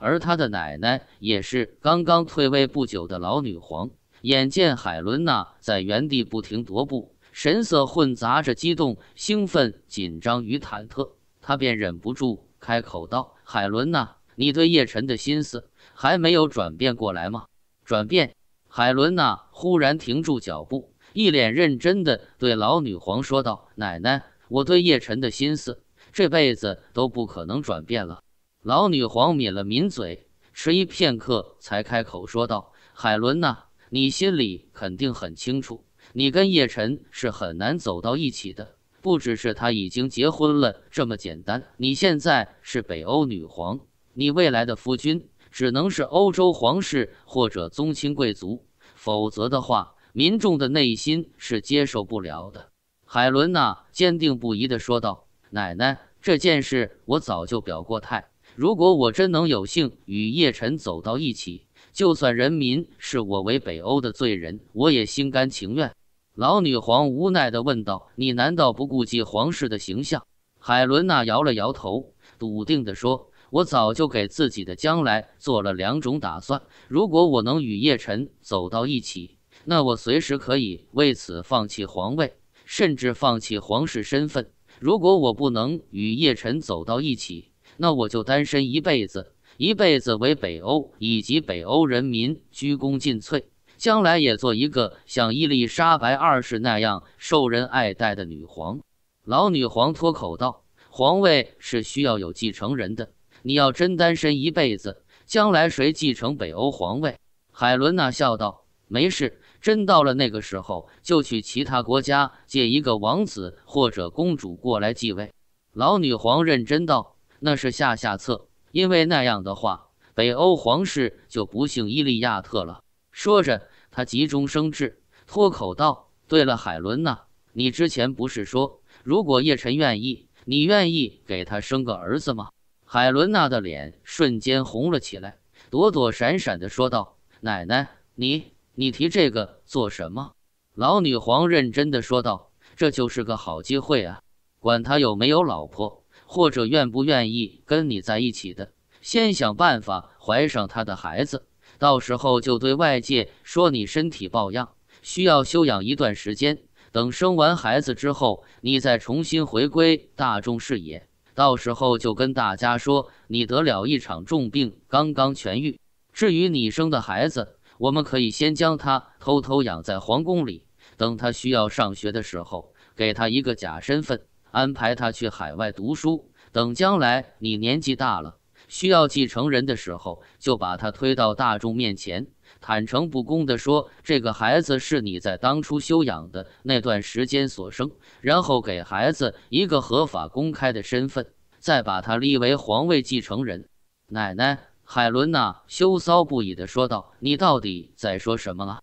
而他的奶奶也是刚刚退位不久的老女皇，眼见海伦娜在原地不停踱步，神色混杂着激动、兴奋、紧张与忐忑，她便忍不住开口道：“海伦娜，你对叶辰的心思还没有转变过来吗？”转变？海伦娜忽然停住脚步，一脸认真地对老女皇说道：“奶奶，我对叶辰的心思这辈子都不可能转变了。”老女皇抿了抿嘴，迟疑片刻，才开口说道：“海伦娜，你心里肯定很清楚，你跟叶辰是很难走到一起的。不只是他已经结婚了这么简单，你现在是北欧女皇，你未来的夫君只能是欧洲皇室或者宗亲贵族，否则的话，民众的内心是接受不了的。”海伦娜坚定不移地说道：“奶奶，这件事我早就表过态。”如果我真能有幸与叶辰走到一起，就算人民视我为北欧的罪人，我也心甘情愿。”老女皇无奈地问道：“你难道不顾及皇室的形象？”海伦娜摇了摇头，笃定地说：“我早就给自己的将来做了两种打算。如果我能与叶辰走到一起，那我随时可以为此放弃皇位，甚至放弃皇室身份。如果我不能与叶辰走到一起，那我就单身一辈子，一辈子为北欧以及北欧人民鞠躬尽瘁，将来也做一个像伊丽莎白二世那样受人爱戴的女皇。老女皇脱口道：“皇位是需要有继承人的，你要真单身一辈子，将来谁继承北欧皇位？”海伦娜笑道：“没事，真到了那个时候，就去其他国家借一个王子或者公主过来继位。”老女皇认真道。那是下下策，因为那样的话，北欧皇室就不姓伊利亚特了。说着，他急中生智，脱口道：“对了，海伦娜，你之前不是说，如果叶晨愿意，你愿意给他生个儿子吗？”海伦娜的脸瞬间红了起来，躲躲闪闪的说道：“奶奶，你你提这个做什么？”老女皇认真的说道：“这就是个好机会啊，管他有没有老婆。”或者愿不愿意跟你在一起的，先想办法怀上他的孩子，到时候就对外界说你身体抱恙，需要休养一段时间。等生完孩子之后，你再重新回归大众视野，到时候就跟大家说你得了一场重病，刚刚痊愈。至于你生的孩子，我们可以先将他偷偷养在皇宫里，等他需要上学的时候，给他一个假身份。安排他去海外读书，等将来你年纪大了需要继承人的时候，就把他推到大众面前，坦诚不公的说这个孩子是你在当初休养的那段时间所生，然后给孩子一个合法公开的身份，再把他立为皇位继承人。”奶奶海伦娜羞臊不已的说道：“你到底在说什么啊？”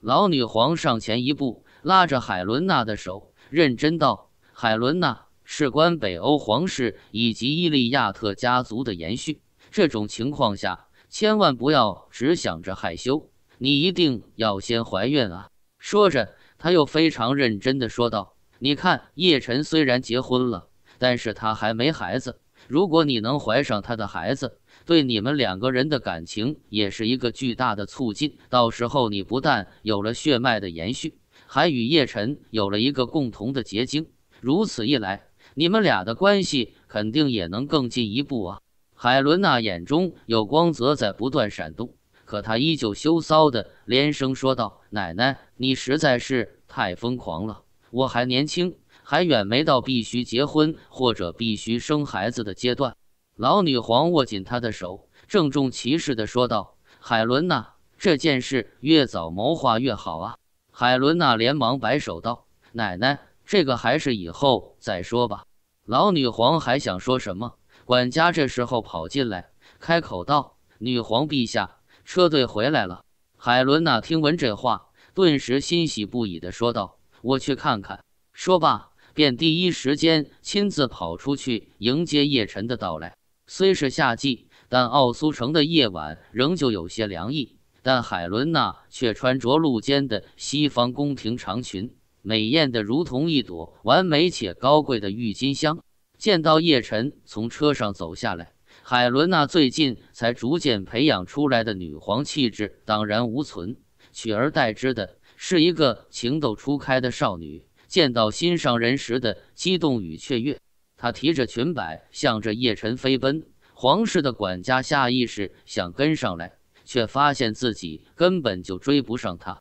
老女皇上前一步，拉着海伦娜的手，认真道。海伦娜，事关北欧皇室以及伊利亚特家族的延续。这种情况下，千万不要只想着害羞，你一定要先怀孕啊！说着，他又非常认真地说道：“你看，叶晨虽然结婚了，但是他还没孩子。如果你能怀上他的孩子，对你们两个人的感情也是一个巨大的促进。到时候，你不但有了血脉的延续，还与叶晨有了一个共同的结晶。”如此一来，你们俩的关系肯定也能更进一步啊！海伦娜眼中有光泽在不断闪动，可她依旧羞臊的连声说道：“奶奶，你实在是太疯狂了！我还年轻，还远没到必须结婚或者必须生孩子的阶段。”老女皇握紧她的手，郑重其事的说道：“海伦娜，这件事越早谋划越好啊！”海伦娜连忙摆手道：“奶奶。”这个还是以后再说吧。老女皇还想说什么，管家这时候跑进来，开口道：“女皇陛下，车队回来了。”海伦娜听闻这话，顿时欣喜不已的说道：“我去看看。”说罢，便第一时间亲自跑出去迎接叶晨的到来。虽是夏季，但奥苏城的夜晚仍旧有些凉意，但海伦娜却穿着露肩的西方宫廷长裙。美艳的如同一朵完美且高贵的郁金香。见到叶晨从车上走下来，海伦娜最近才逐渐培养出来的女皇气质荡然无存，取而代之的是一个情窦初开的少女。见到心上人时的激动与雀跃，她提着裙摆向着叶晨飞奔。皇室的管家下意识想跟上来，却发现自己根本就追不上她。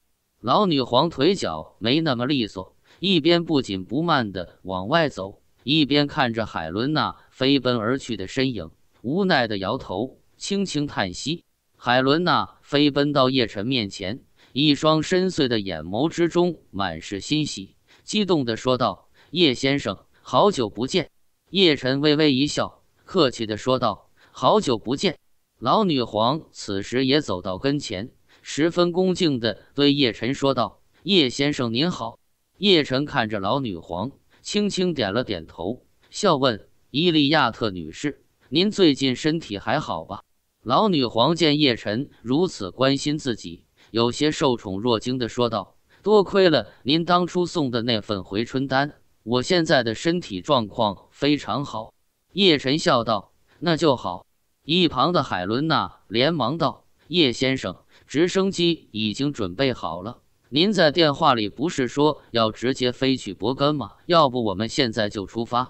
老女皇腿脚没那么利索，一边不紧不慢地往外走，一边看着海伦娜飞奔而去的身影，无奈地摇头，轻轻叹息。海伦娜飞奔到叶晨面前，一双深邃的眼眸之中满是欣喜、激动地说道：“叶先生，好久不见。”叶晨微微一笑，客气地说道：“好久不见。”老女皇此时也走到跟前。十分恭敬地对叶晨说道：“叶先生您好。”叶晨看着老女皇，轻轻点了点头，笑问：“伊利亚特女士，您最近身体还好吧？”老女皇见叶晨如此关心自己，有些受宠若惊地说道：“多亏了您当初送的那份回春丹，我现在的身体状况非常好。”叶晨笑道：“那就好。”一旁的海伦娜连忙道：“叶先生。”直升机已经准备好了。您在电话里不是说要直接飞去伯根吗？要不我们现在就出发。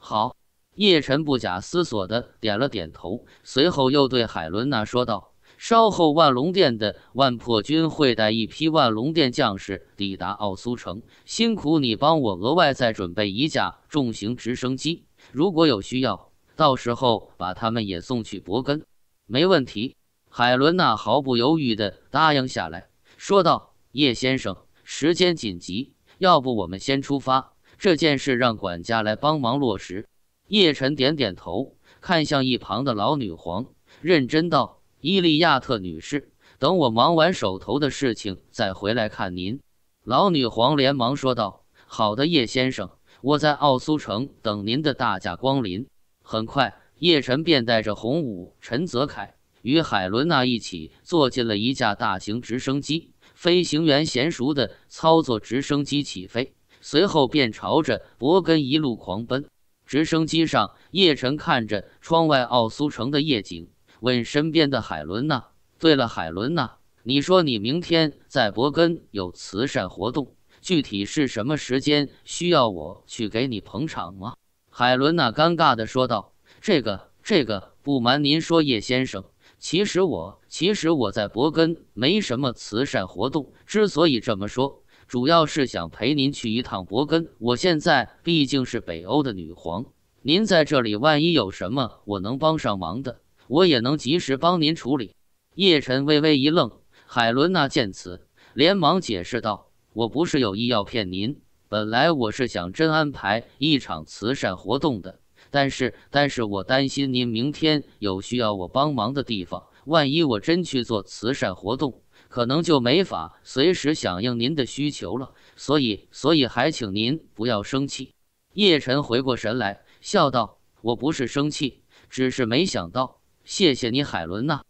好，叶晨不假思索的点了点头，随后又对海伦娜说道：“稍后万龙殿的万破军会带一批万龙殿将士抵达奥苏城，辛苦你帮我额外再准备一架重型直升机，如果有需要，到时候把他们也送去伯根。”没问题。海伦娜毫不犹豫地答应下来，说道：“叶先生，时间紧急，要不我们先出发？这件事让管家来帮忙落实。”叶晨点点头，看向一旁的老女皇，认真道：“伊利亚特女士，等我忙完手头的事情再回来看您。”老女皇连忙说道：“好的，叶先生，我在奥苏城等您的大驾光临。”很快，叶晨便带着洪武、陈泽凯。与海伦娜一起坐进了一架大型直升机，飞行员娴熟的操作直升机起飞，随后便朝着伯根一路狂奔。直升机上，叶晨看着窗外奥苏城的夜景，问身边的海伦娜：“对了，海伦娜，你说你明天在伯根有慈善活动，具体是什么时间？需要我去给你捧场吗？”海伦娜尴尬地说道：“这个，这个，不瞒您说，叶先生。”其实我，其实我在伯根没什么慈善活动。之所以这么说，主要是想陪您去一趟伯根。我现在毕竟是北欧的女皇，您在这里万一有什么我能帮上忙的，我也能及时帮您处理。叶晨微微一愣，海伦娜见此，连忙解释道：“我不是有意要骗您，本来我是想真安排一场慈善活动的。”但是，但是我担心您明天有需要我帮忙的地方，万一我真去做慈善活动，可能就没法随时响应您的需求了。所以，所以还请您不要生气。叶晨回过神来，笑道：“我不是生气，只是没想到。谢谢你，海伦娜。”